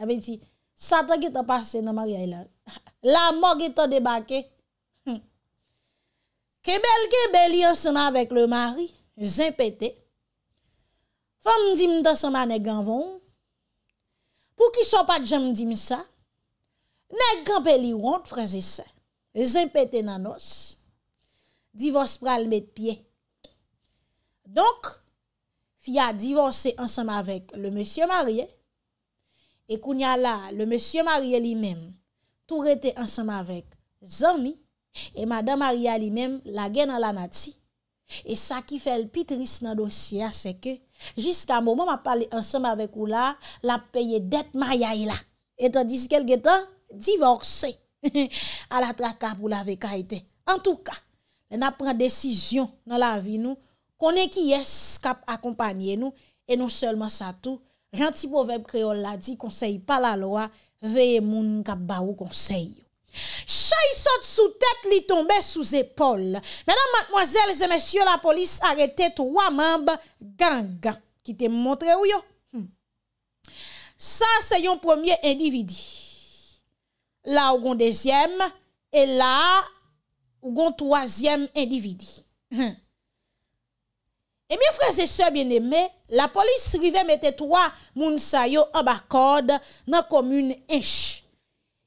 A ve di, satan ki ta pase nan mari a ilan. La mok ki ta debake. Hm. Kebel kebeli ansama vek le mari, zin pete. Fwem di mta saman e ganvon, pou ki so pa djam dimisa, nek gampeli want fraze sa, zanpete e e nanos, divos pral met pie. Donk, fia divose ansam avek le monsye marye, e kounya la, le monsye marye li men, tou rete ansam avek zanmi, e mada marye li men, la gen ala nati, e sa ki fel pitris nan dosya seke, Jiska mou, mou ma pali ansem avek ou la, la peye det ma yae la. Etan disi kel getan, divorse. [LAUGHS] A la tra kap ou la ve kaite. En touka, na pren desisyon nan la vi nou, konen ki yes kap akompanyen nou, e nou selman sa tou, janti povep kreol la di konsey pa la loa, veye moun kap ba ou konsey. Cha yi sote sou tet li tombe sou zepol Menan matmoazèl zè mèsyò la polis Arete twa mèmb gang Ki te montre ou yo hmm. hmm. Sa se yon pwemye endividi La ou gon dèzyèm E la ou gon twazèm endividi E mè frèzè sè bènèmè La polis rive mète twa moun sayo Abakod nan komoun ench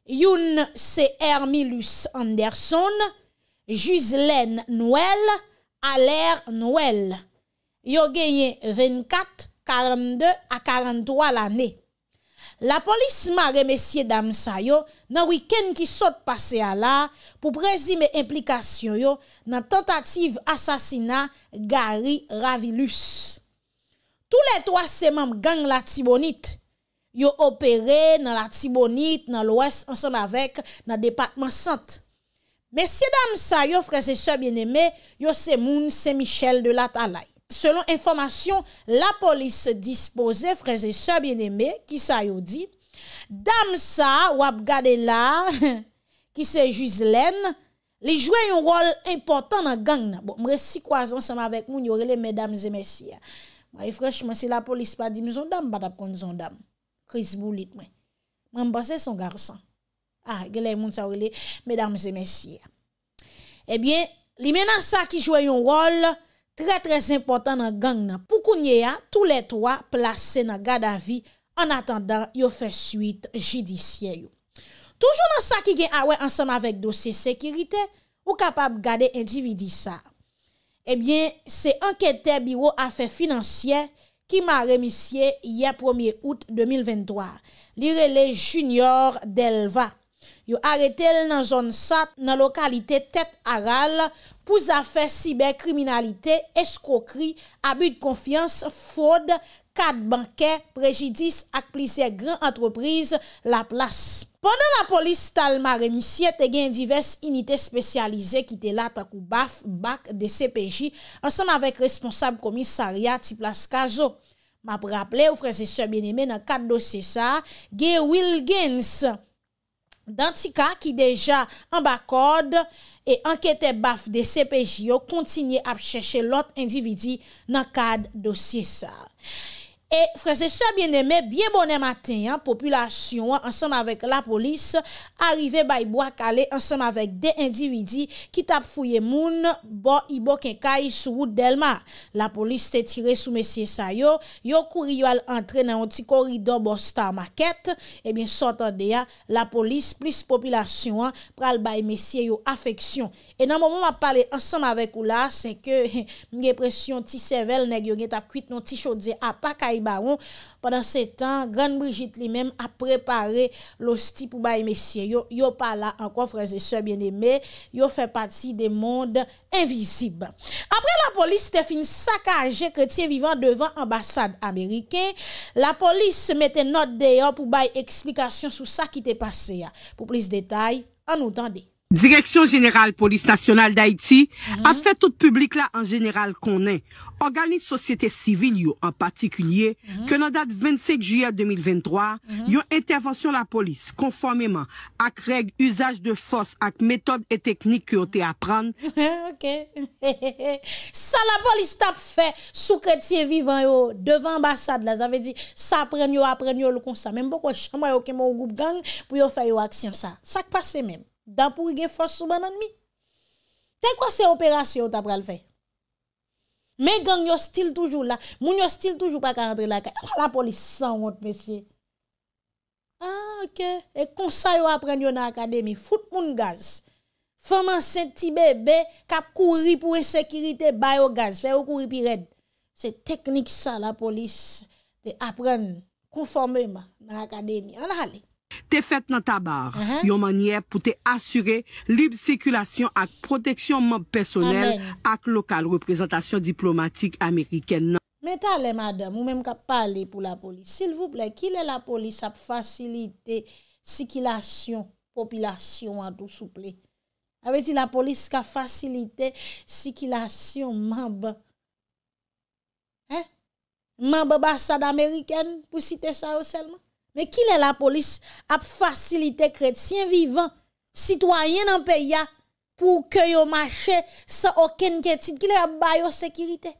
Youn C.R. Milus Anderson, Juzlène Noël, Alère Noël. Yo genyen 24, 42 a 43 l'anè. La polis ma remesye damsa yo nan wiken ki sot pase a la pou prezime implikasyon yo nan tentative asasina Gary Ravilus. Tou le 3 seman gang la tibonit, Yo opere nan la Thibonite, nan l'Ouest, ansanm avek, nan Departement Saint. Mesye dam sa yo, freze soye bieneme, yo se moun, se Michel de la Talaye. Selon informasyon, la polis se dispose, freze soye bieneme, ki sa yo di, dam sa, wap gade la, ki se juise lèn, li jwe yon rol important nan gang nan. Bon, Mre si kwa ansanm avek moun, yo rele, mesdames e mesye. Frechman, se la polis pa di, nou zon dam, bat ap kon nou zon dam. kriz boulit mwen. Mwen mbase son garsan. A, ah, gelè moun sa ou lè, mèdames et mèsyè. Ebyen, li menan sa ki jwè yon rol, trè trè zimpotant nan gang nan. Poukounye ya, tou lè twa plase nan gada vi an atandan yo fè suit jidisyè yo. Toujoun nan sa ki gen ah awè ansanm avèk dosye sekirite, ou kapab gade individi sa. Ebyen, eh se anketè biwo afè finansyè ki ma remisye ye 1ye out 2023. Lire le junior delva. Yo arete l nan zon sa, nan lokalite tet aral, pou zafè sibe kriminalite, eskrokri, abu de konfians, fode, kat bankè, prejidis ak plise gran antreprise la plas. Pendan la polis tal ma remisye, te gen divers inite spesyalize ki te la takou baf bak de CPJ, ansan avèk responsab komisaria ti plas kazo. Ma pou raple ou freze se beneme nan kad dosye sa, ge Wilkins dantika ki deja an bakod e ankete baf de CPJ yo kontinye ap cheshe lot individi nan kad dosye sa. E frese sebyen eme, biye bonen maten, populasyon ansem avèk la polis, arive bayi bo akale, ansem avèk de individi, ki tap fuyen moun, bo i bo ken kayi sou wout delma. La polis te tire sou mesye sa yo, yo kouri yo al antre nan yon ti koridor bo star maket, ebyen eh sot an deya, la polis, plis populasyon an, pral bayi mesye yo afeksyon. E nan mou mou ma pale ansem avèk ou la, se ke mge presyon ti sevel, neg yo gen tap kwit non ti chodze apakayi baron. Pendan se tan, Gran Brigitte li menm ap prepare l'hosti pou baye mesye. Yo pa la ankon, franze se, bien eme, yo fe pati de monde invisib. Apre la polis, te fin sakaje kretien vivan devan ambassade amerike. La polis se mette note deyo pou baye eksplikasyon sou sa ki te pase ya. Pou plis detay, anoutande. Direksyon jeneral polis nasyonal d'Haïti ap mhm. fè tout publik mhm. mhm. la an jeneral konen. Organise sosyete sivil yo an patikunye kè nan dat 25 juyè 2023 yo intervansyon la polis konformèman ak reg usaj de fòs ak metod e teknik ki yo te apran. [LAUGHS] Ok. Sa [LAUGHS] la polis tap fè sou kretye vivan yo devan ambasad la. Zave di sa apren yo, apren yo lo kon sa. Mèm pou kwa chanm wè yo kem ou goup gang pou yo fè yo aksyon sa. Sa kpasè mèm. Danpouri gen fos sou banan mi. Te kwa se operasyon tapra l fe? Me gang nyo stil toujou la. Moun nyo stil toujou pa ka entre la ka. E la polis san wote mesye. Ha, ok. E konsay yo apren yon akademi. Fout moun gaz. Foman se ti bebe, kap kouri pou e sekirite, bayo gaz. Fe ou kouri pi red. Se teknik sa la polis. Te apren konforme yon akademi. An ha li? te fèt nan tabar mhm. yon manye pou te asyre libe sikilasyon ak proteksyon mob personel ak lokal reprezentasyon diplomatik Ameriken nan. Meta ale madame, ou menm ka pale pou la polis. Sil vouple, kilè la polis ap fasylite sikilasyon popilasyon an tou souple? Awe ti la polis ka fasylite sikilasyon mamb? Mamb basan Ameriken pou site sa ou selman? Men ki le la polis ap fasilite kretien vivan, sitwoyen nan peya, pou ke yo mache sa oken ketit, ki le ap bayo sekirite.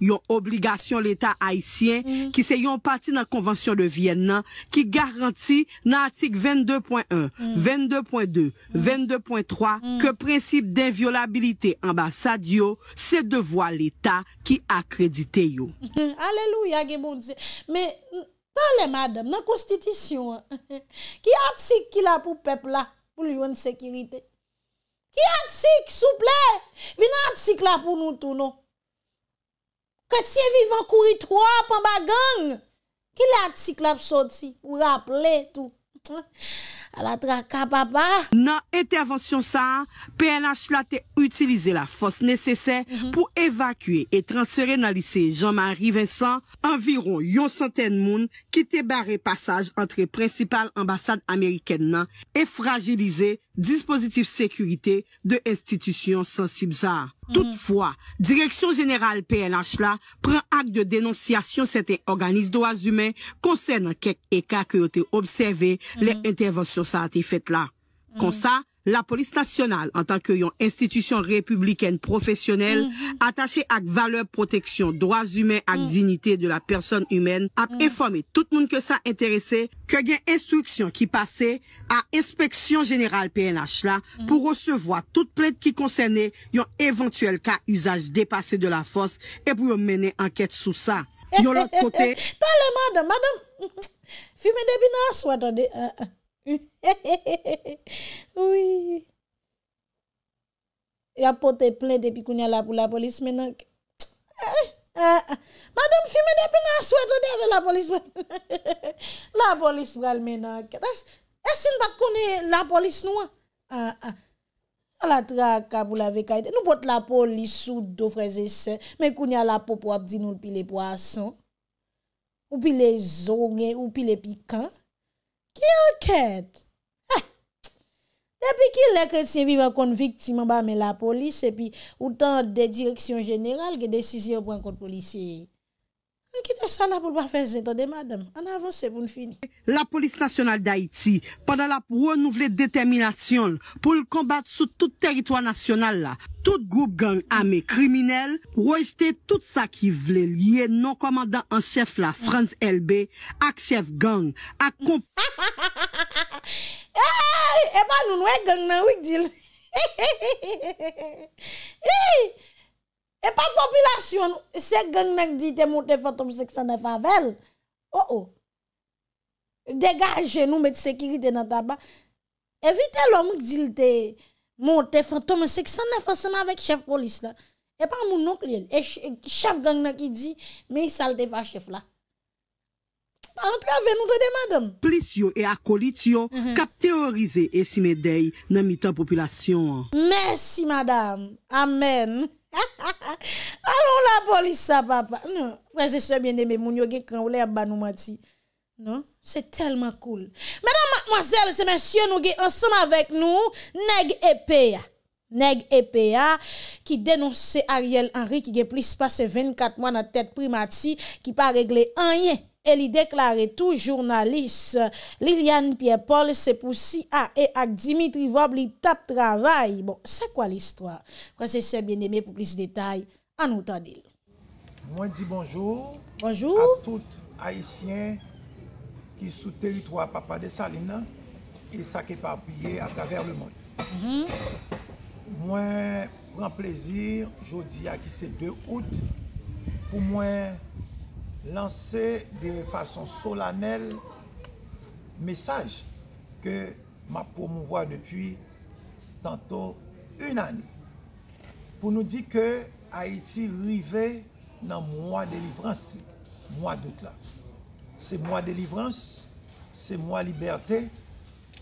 Yo obligasyon l'Etat Haitien, ki se yon pati nan konvansyon de Viennan, ki garanti nan atik 22.1, 22.2, 22.3, ke prinsip den violabilite ambasad [LAUGHS] yo, se devwa l'Etat ki akredite yo. Aleluya, gebo dize. Men... Kole madame, nan konstitisyon, ki atsik ki la pou pepla pou liwen sekirite? Ki atsik souple? Vi nan atsik la pou nou tou nou? Katiye vivan kouri 3 pan bagan? Ki le atsik la pou sot si? Ou rap le tou? Nan intervensyon sa, PNH la te utilize la fos nesesè mhm. pou evakwe et transfere nan lise Jean-Marie Vincent environ yon centen moun ki te bare passage entre principal ambassade Ameriken nan et fragilize dispositif sécurité de institution sans cibza. Toutefois, Direction générale PNH là prend acte de dénonciation de cet organisme droits humains concernant quelques cas qui ont été observés, les mm-hmm. interventions ça été faites là. Comme mm-hmm. ça, La polis nasyonal, an tanke yon institisyon republiken profesyonel, mm-hmm. atache ak valeur proteksyon, droaz ymen mm-hmm. ak zinite de la person ymen, ap mm-hmm. informe tout moun ke sa interese, ke gen instruksyon ki pase a inspeksyon general PNH la, pou resevo a tout plet ki konsene yon eventuel ka usaj depase de la fos, e pou yon mene anket sou sa. Yon lot kote... Ta le mada, madame, fime debi nas, wadande... [LAUGHS] Y apote ple depi kounye la pou la polis menanke Badem ah, ah, ah. fime depi nan swet ode ave la polis [LAUGHS] La polis vral menanke Esin bak kounye la polis nou an An la tra ka pou la vekayte Nou bot la polis ou do freze se Men kounye la pou pou ap di nou li pi le poason Ou pi le zonge ou pi le pikan Ki an kèt? Depi ki lè kèt si yon vivan kon vik timan ba me la polis, epi outan de direksyon jeneral ge desisyon pou an kon polisye. ça là pas faire madame. On pour finir. La police nationale d'Haïti, pendant la renouvelée détermination pour le combattre sur tout territoire national là, tout groupe gang armé criminel, rejeter tout ça qui voulait lier non commandant en chef la France LB, à chef gang, à [LAUGHS] gang, [LAUGHS] E pa populasyon, se geng nek di te mou te fatoum seksande favel, o oh, o, oh. degaje nou met sekirite nan taba, evite lò mou di te mou te fatoum seksande favel seman vek chef polis la, e pa moun nou kli el, e chef geng nek ki di, me salte fa chef la. Parantre avè nou te de madame. Polisyon e akolitiyon mhm. kap teorize esime dey nan mitan populasyon an. Mersi madame, amen. Ha [LAUGHS] ha ha, alon la polisa papa, non, freze se bien deme moun yo ge kran ou le a banou mati, non, se telman koul. Menan matmoazel se men sien nou ge ansan avek nou, Neg Epea, Neg Epea ki denonse Ariel Henry ki ge plis pase 24 moun a tet primati ki pa regle anye. e li deklare tou jounalist Liliane Pierre-Paul se poussi a e ak Dimitri Vaub li tap travay. Bon, se kwa li stwa? Kwa se se beneme pou plis detay anoutanil. Mwen di bonjou. Bonjou. A tout aisyen ki sou teritwa papa de Salina e sa ke papye a kaver le moun. Mwen, mwen plezir, jodi a ki se de out, pou mwen lansè de fason solanel mesaj ke ma pou mou vwa depi tantou un ane. Pou nou di ke Haiti rive nan moua delivransi. Moua dout la. Se moua delivransi, se moua libertè,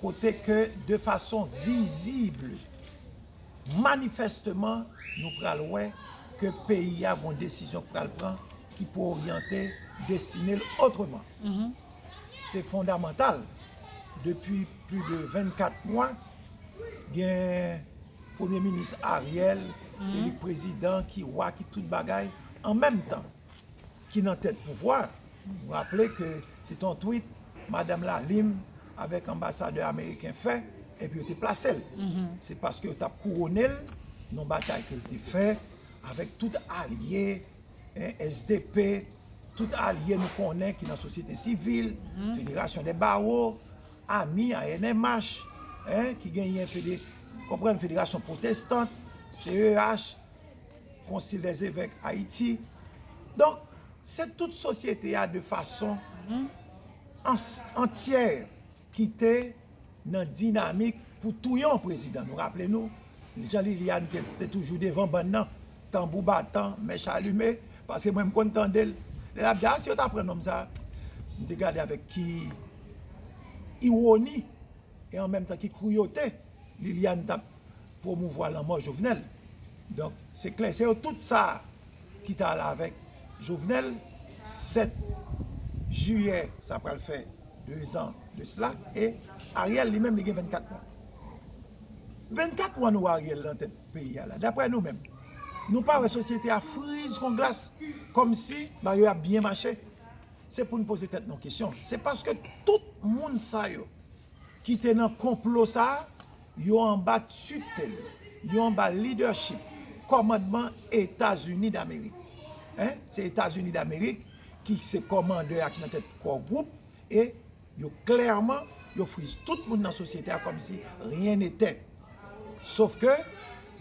kote ke de fason vizibl manifestman nou pral wè ke peyi avon desisyon pral pran ki pou oryante, destine l otreman. Mm-hmm. Se fondamental, depi plu de 24 mwan, gen pounye minis Ariel, se li prezident ki wak ki tout bagay, an menm tan, ki nan tèd pouvwa, rappele ke se ton tweet, Madame Lalim, avek ambasade Ameriken fè, epi yo te plase l. Mm-hmm. Se paske yo tap kou rounel, non batay ke l te fè, avek tout alye Eh, SDP, tout al ye nou konen ki nan sosyete sivil, federasyon de Baro, AMI, ANMH, ki gen yen federasyon protestante, CEH, Konsil des Evèk Haiti. Donk, se tout sosyete ya de fason antier ki te nan dinamik pou tou yon prezident nou. Raple nou, li jan li li an te toujou devan ban nan, tambou batan, mech alume, Paske mwen m kontan del, lè la bja ah, si yo ta pren nom za, m de gade avek ki iwoni, e an menm ta ki kriyote, li li an tap pou mou vwa laman jouvenel. Donk, se kle, se yo tout sa ki ta la avek jouvenel, set juye, sa pral fe, 2 an de slak, e a riel li menm li gen 24 moun. 24 moun ou a riel lan ten piya la, dapre nou menm. Nou pawe sosyete a frize kon glas kom si, ba yo a bien manche. Se pou nou pose tet nou kisyon. Se paske tout moun sa yo ki te nan komplo sa yo an ba tsu tel. Yo an ba leadership komadman Etasuni d'Amerik. Se Etasuni d'Amerik ki se komande ak nan tet kogroup, e yo klerman yo frize tout moun nan sosyete a kom si, rien ne te. Sof ke,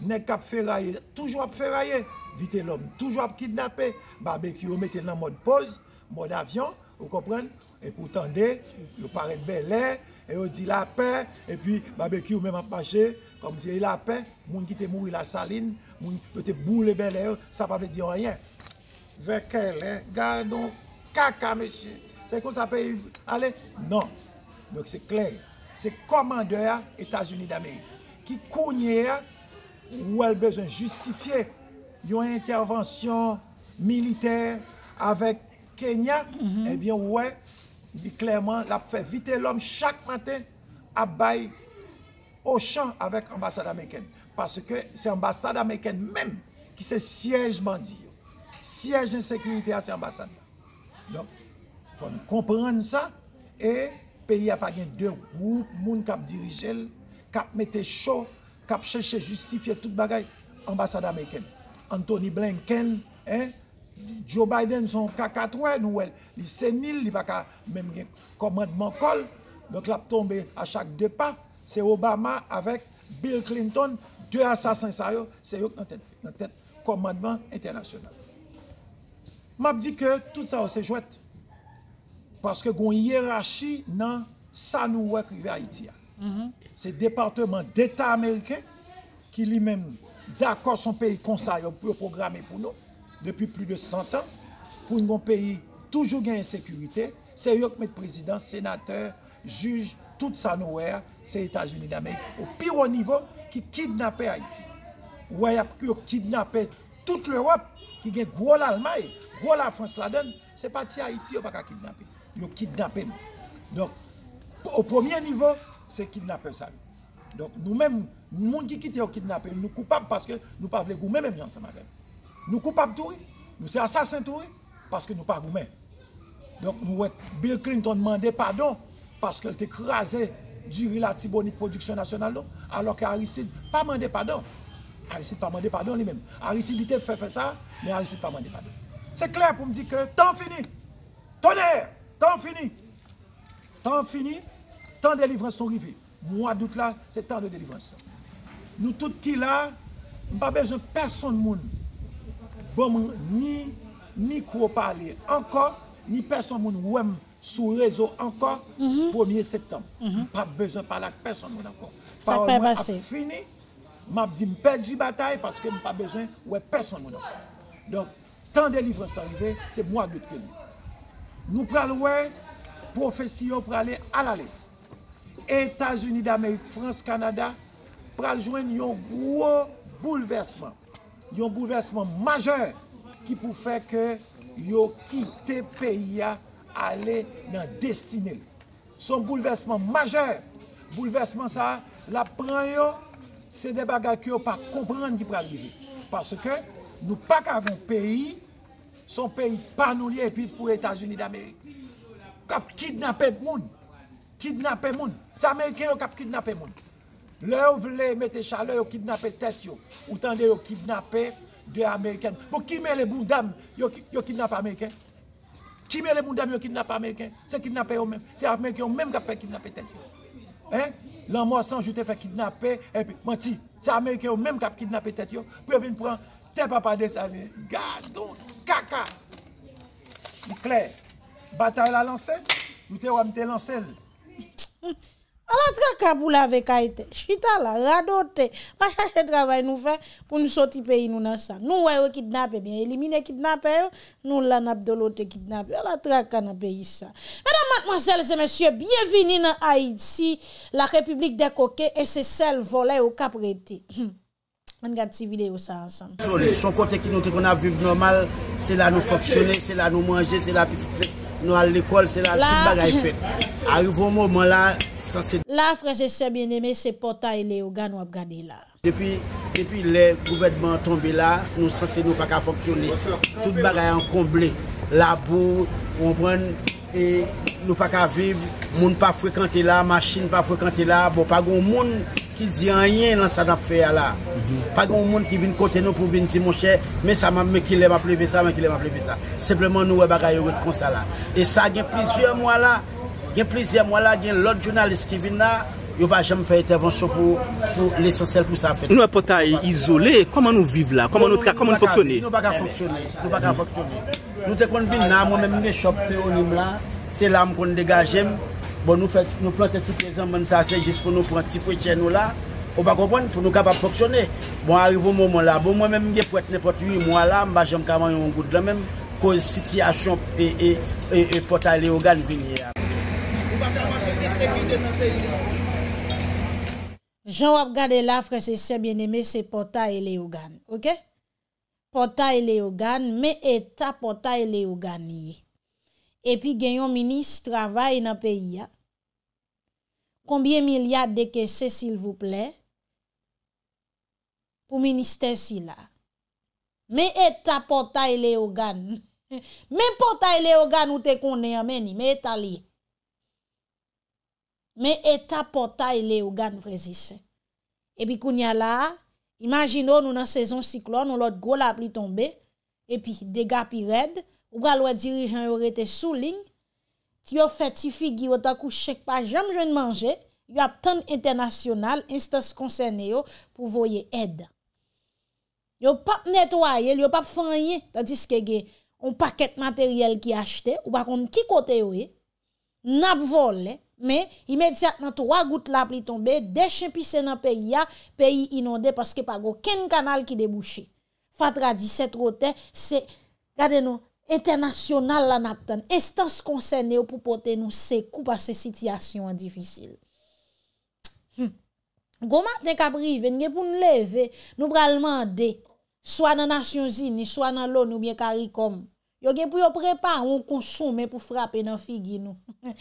Nèk ap feraye, toujwa ap feraye. Vite l'om, toujwa ap kidnape. Barbekou, ou mette nan mod pose, mod avyon, ou kopren? E pou tende, ou parek be lè, e ou di lapè, e pi barbekou, ou mèm ap mache, kom di lapè, moun ki te moui la saline, moun ki te boule be lè, sa pape di rèyen. Ve ke lè, gardou, kaka meshi. Se kon sape yu? Non, nouk se kley. Se komandeur Etasouni d'Amey, ki kounye a, ou al bejan justifiye yon intervansyon militer avèk Kenya, ebyen ouè di klerman la fè vite lòm chak matè abay o chan avèk ambassade Ameriken. Paske se ambassade Ameriken mèm ki se sièj bandi yo. Sièj de sekurite a se ambassade la. Fò nou komprende sa e peyi apè gen dè woup moun kap dirijel kap metè chò kap chèche justifye tout bagay ambassade amèyken. Anthony Blinken, Joe Biden son kakatouè nou wèl, li senil, li baka mèm gen komadman kol, nou klap tombe a chak depa, se Obama avèk Bill Clinton, dè asasansayò, se yòk nan tèt komadman internasyonan. Mab di kè, tout sa wè se jwèt, paske goun hierachie nan sa nou wèk vè a iti ya. Mm-hmm. Se departement d'Etat Ameriken Ki li men d'akor son peyi konsay Yo programe pou nou Depi plu de 100 an Pou yon peyi toujou gen yon sekurite Se yon kmet prezident, senater, juj Tout sa nouè Se Etat-Unis d'Amen O piro nivou ki kidnapè Haiti Ouwayap ki yo kidnapè Tout l'Europe ki gen gwo la l'may Gwo la Fransladen Se pati Haiti yo pa ka kidnapè Yo kidnapè nou O pwemye nivou Se kidnapè sa. Don nou mèm, moun ki kite yo kidnapè, nou koupap paske nou pa vle goumè mèm jan sa magèm. Nou koupap toui, nou se asasin toui, paske nou pa goumè. Don nou wèk Bill Clinton mande padon, paske l te krasè di rila tibonik prodüksyon nasyonal don, alò ke Aristide pa mande padon. Aristide pa mande padon li mèm. Aristide lite fè fè sa, mè Aristide pa mande padon. Se kler pou m di kler, tan fini. Tonè, tan fini. Tan fini. Tan fini. Tan de livranse ton rive, mwa dout la, se tan de livranse. Nou tout ki la, mpa bejoun person moun. Bon mwen ni kwo pale anko, ni person moun wèm sou rezo anko, premier septem. Mpa mhm. bejoun pale ak person moun anko. Sa pe basi. Pa ou mwen ap fini, mpa di mpe di batay, patske mpa bejoun wè person moun anko. Don, tan de livranse ton rive, se mwa dout ke nou. Nou pral wè, profesyon pralè alalè. Etats-Unis d'Amerik, France, Kanada, pral jwen yon gwo boulevesman. Yon boulevesman majeur ki pou fè ke yo kite peyi a ale nan destine. Son boulevesman majeur, boulevesman sa, la pran yo, se debaga ki yo pa kompran di pral jwen. Paske nou pak avon peyi, son peyi panou liye epi pou Etats-Unis d'Amerik. Kap kid na pey moun. Kidnapè moun. Se Ameriken yo kap kidnapè moun. Le ou vle mette chale yo kidnapè tèt yo. Ou tan de yo kidnapè de Ameriken. Bo ki me le bou dam yo kidnapè Ameriken. Ki me le bou dam yo kidnapè Ameriken. Se kidnapè yo men. Se Ameriken yo men kapè kidnapè tèt yo. Hein? Lan mwa sanj yo te fè kidnapè. Mwen ti. Se Ameriken yo men kap kidnapè tèt yo. Pwè vin pran te papade sa mi. Gaj don. Kaka. Mwen kler. Bata yo la lansè. Yo te wame te lansèl. Hmm. A la tra ka bou la ve kaite Chita la, rado te Pa chache travay nou fe pou nou soti peyi nou nasan Nou wè wè kidnapè, mè elimine kidnapè Nou lan abdolo te kidnapè A la tra ka na peyi sa Madame, mademoiselle, zemesye, bienveni nan Haiti La republik de Koke E se sel vole ou kap rete Mwen hmm. gade si videyo sa ansan Son kote ki nou te kona vive normal Se la nou foksyone, se la nou manje Se la piti plek Nou al l'ekol, sè la, tout bagay fèt. A yuvon moun, moun la, sanse... La, franse sebyen eme, se potay le ou gan wap gani la. Depi, depi le, kouvetman tombe la, nou sanse nou pa ka foksyone. Tout bagay an komble. La bou, moun pren, nou pa ka viv, moun pa fwekante la, machin pa fwekante la, bo pa goun moun... ki zi an yen nan san ap fè ya mhm. la. Pa gen ou moun ki vin kote nou pou vin di monshe, men sa man men ki lè ma pleve sa, men ki lè ma pleve sa. Simpleman nou wè baga yowet kon sa la. E sa gen plizye mwa la, gen plizye mwa la gen lòt jounalist ki vin la, yow pa jèm fè etevansyo pou l'esosel pou sa fè. Nou wè pota e izolé, koman nou vive la, koman nou foksyone? Nou baga foksyone, nou baga foksyone. Nou te kon vin nan, moun men mè chokte yon im la, se lam kon degajem, Bon nou plante tout le zan man sa se jist pou nou pranti pou y chen nou la. Ou ba kompon pou nou kapap foksyone. Bon arivo moumon la. Bon mwen men mge pou et ne poti yi mouan la. Mba jom kaman yon goud la men. Ko siti asyop e pota yi le yogan vini ya. Jom wap gade la fre se se bieneme se pota yi le yogan. Ok? Pota yi le yogan me eta pota yi le yogan yi. epi genyon minis travaye na peyi ya, konbyen milyat deke se sil vouple, pou minis te si la, men etta potay le ogan, [LAUGHS] men potay le ogan ou te konen ameni, men etta li, men etta potay le ogan vrezi se, epi koun ya la, imagino nou nan sezon siklon, nou lot go la ap li tombe, epi dega pi red, ou bralwa dirijan yo rete souling, ti yo feti figi yo takou chek pa jam jwen manje, yo ap ton internasyonal, instans konsen yo pou voye ed. Yo pap netwaye, yo pap fanye, tadis kege, on paket materyel ki achete, ou bakon ki kote we, nap vole, me, imediat nan 3 gout lap li tombe, deche pise nan peyi ya, peyi inonde, paske pa go ken kanal ki debuche. Fatra 17 roten, se, gade nou, Eter nasyonal lan aptan. Estans konsen yo pou pote nou se koupa se sityasyon an difisil. Hmm. Goma te kaprive, nge pou nou leve, nou pral mande. Swa nan nasyon zini, swa nan lon nou bye karikom. Yo gen pou yo prepa, ou konsume pou frape nan figi nou. [LAUGHS]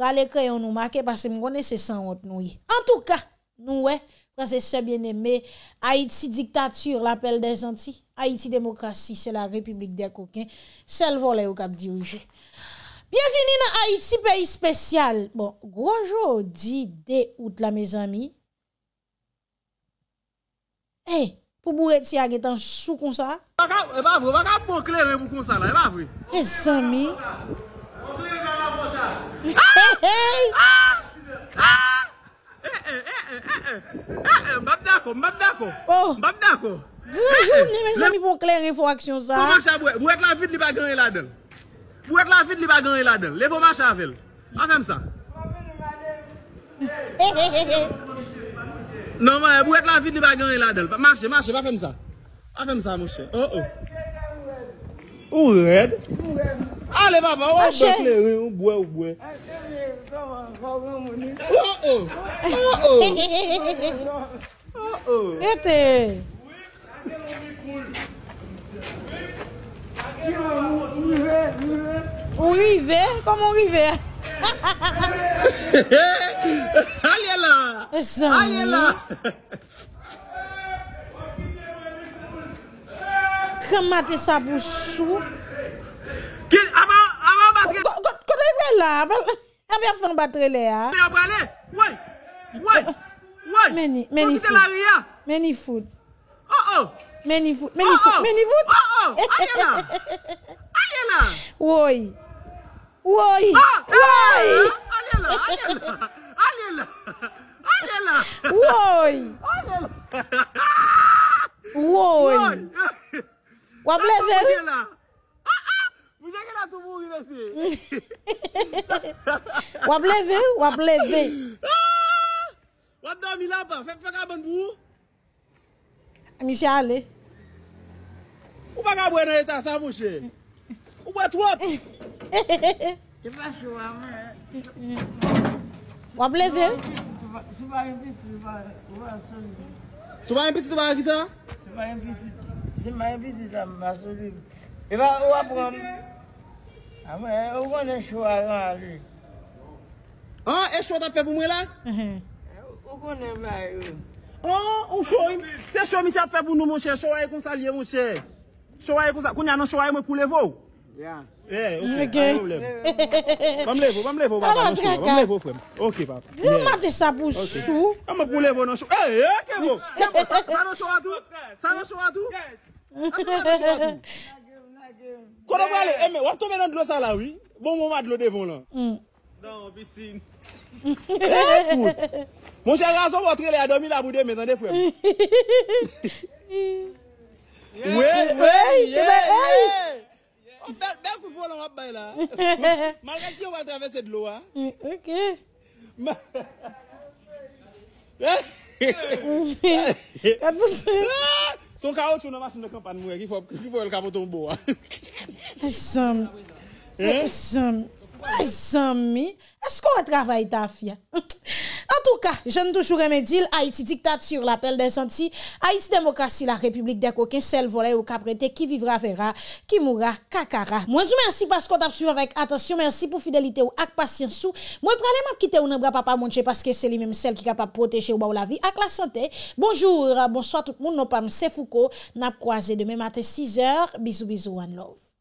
Rale kreyon nou make, basi mgonese san ot nou yi. An tou ka, nou wey. Kwa se sebyen eme Haiti diktatur, lapel de zanti Haiti demokrasi, se la republik de kokin Selvo la yo kap dirije Bienveni nan Haiti Payspecial Bon, gwojodi de out la me zami E, eh, pou bou eti agetan sou konsa E zami A A Mbapdako, mbapdako Mbapdako Granjouni men sami pou kler refor aksyon sa Pou mwèk lan fit li bagan e ladel Pou mwèk lan fit li bagan e ladel Levo mwèk chafel Mwèk chafel Mwèk chafel Mwèk chafel Mwèk chafel Mwèk chafel Mwèk chafel Ale baba, wè ou bèkne, wè ou bèkne. Ache, ache, ache, ache, ache. Ou ou, ou ou. He he he he he he. Ou ou. Ete. Ou i ver, ou i ver. He he he he he. Ale la, ale la. Kama te sabousou. Aman batre la? Kote i mwen la? Abyan psan batre le a? Mweni food Mweni food Alye la Alye oh, oh. oh, eh, eh, eh, la Alye la Alye la Alye la Alye la Alye la Alye la Alye la Wap leve, wap leve Wap do mi lapa, fek a ben bou Ani chale Ou bak a bwen an etan sa mouche Ou bwen twop Wap leve Sou ba yon biti, sou ba yon biti Sou ba yon biti, sou ba yon biti Sou ba yon biti, sou ba yon biti A mwen, e ou konen chou a gwa li. An, e chou da pe pou mwen lan? E, ou konen mwen li. An, ou chou, se chou mi se ap pe pou nou monshe, chou a e kon salye monshe. Chou a e kon salye, koun yan an chou a e mwen pou levou? Ya. E, ok. Le gen. Vam levou, vam levou vaman. A ah, la di reka. Vam levou fwen. Ok, pap. Gè mwen de sa pou sou. A mwen pou levou nan chou. E, e, kemou. San nou chou a dou? San nou chou a dou? A ti mwen de chou a dou? A ti mwen de chou a dou? Kone eh. wale, eh, wap to menan dlo sa la wii, bon mouman dlo devon hmm. eh, la. Nan, bisin. Moun chè rason wap trele ya domi la boudè menan de fwe mou. Wey, wey, wey, wey. Bek pou folan wap bay la. [LAUGHS] Malkè ki yon wap travese dlo a. Hmm, ok. A pou sè. Ton kaout yon nomas yon dekampan mwe, ki fo el kapoton mboa. Aysam. Aysam. Aysam mi. Asko wot ravay taf ya? An tou ka, jen tou chou remedil, Haiti diktat sur l'apel desanti, Haiti demokrasi la republik de koke, sel vole ou kaprete, ki vivra vera, ki moura kakara. Mwen sou mersi paskot ap suvevek, atasyon mersi pou fidelite ou ak pasyensou, mwen pralem ap kite ou nan bra pa pa mounche, paske seli menm sel ki ka pa proteje ou ba ou la vi ak la sante. Bonjour, bonsoit tout moun, non pa mse fuko, nap kwaze demen maten 6 er, bizou bizou an love.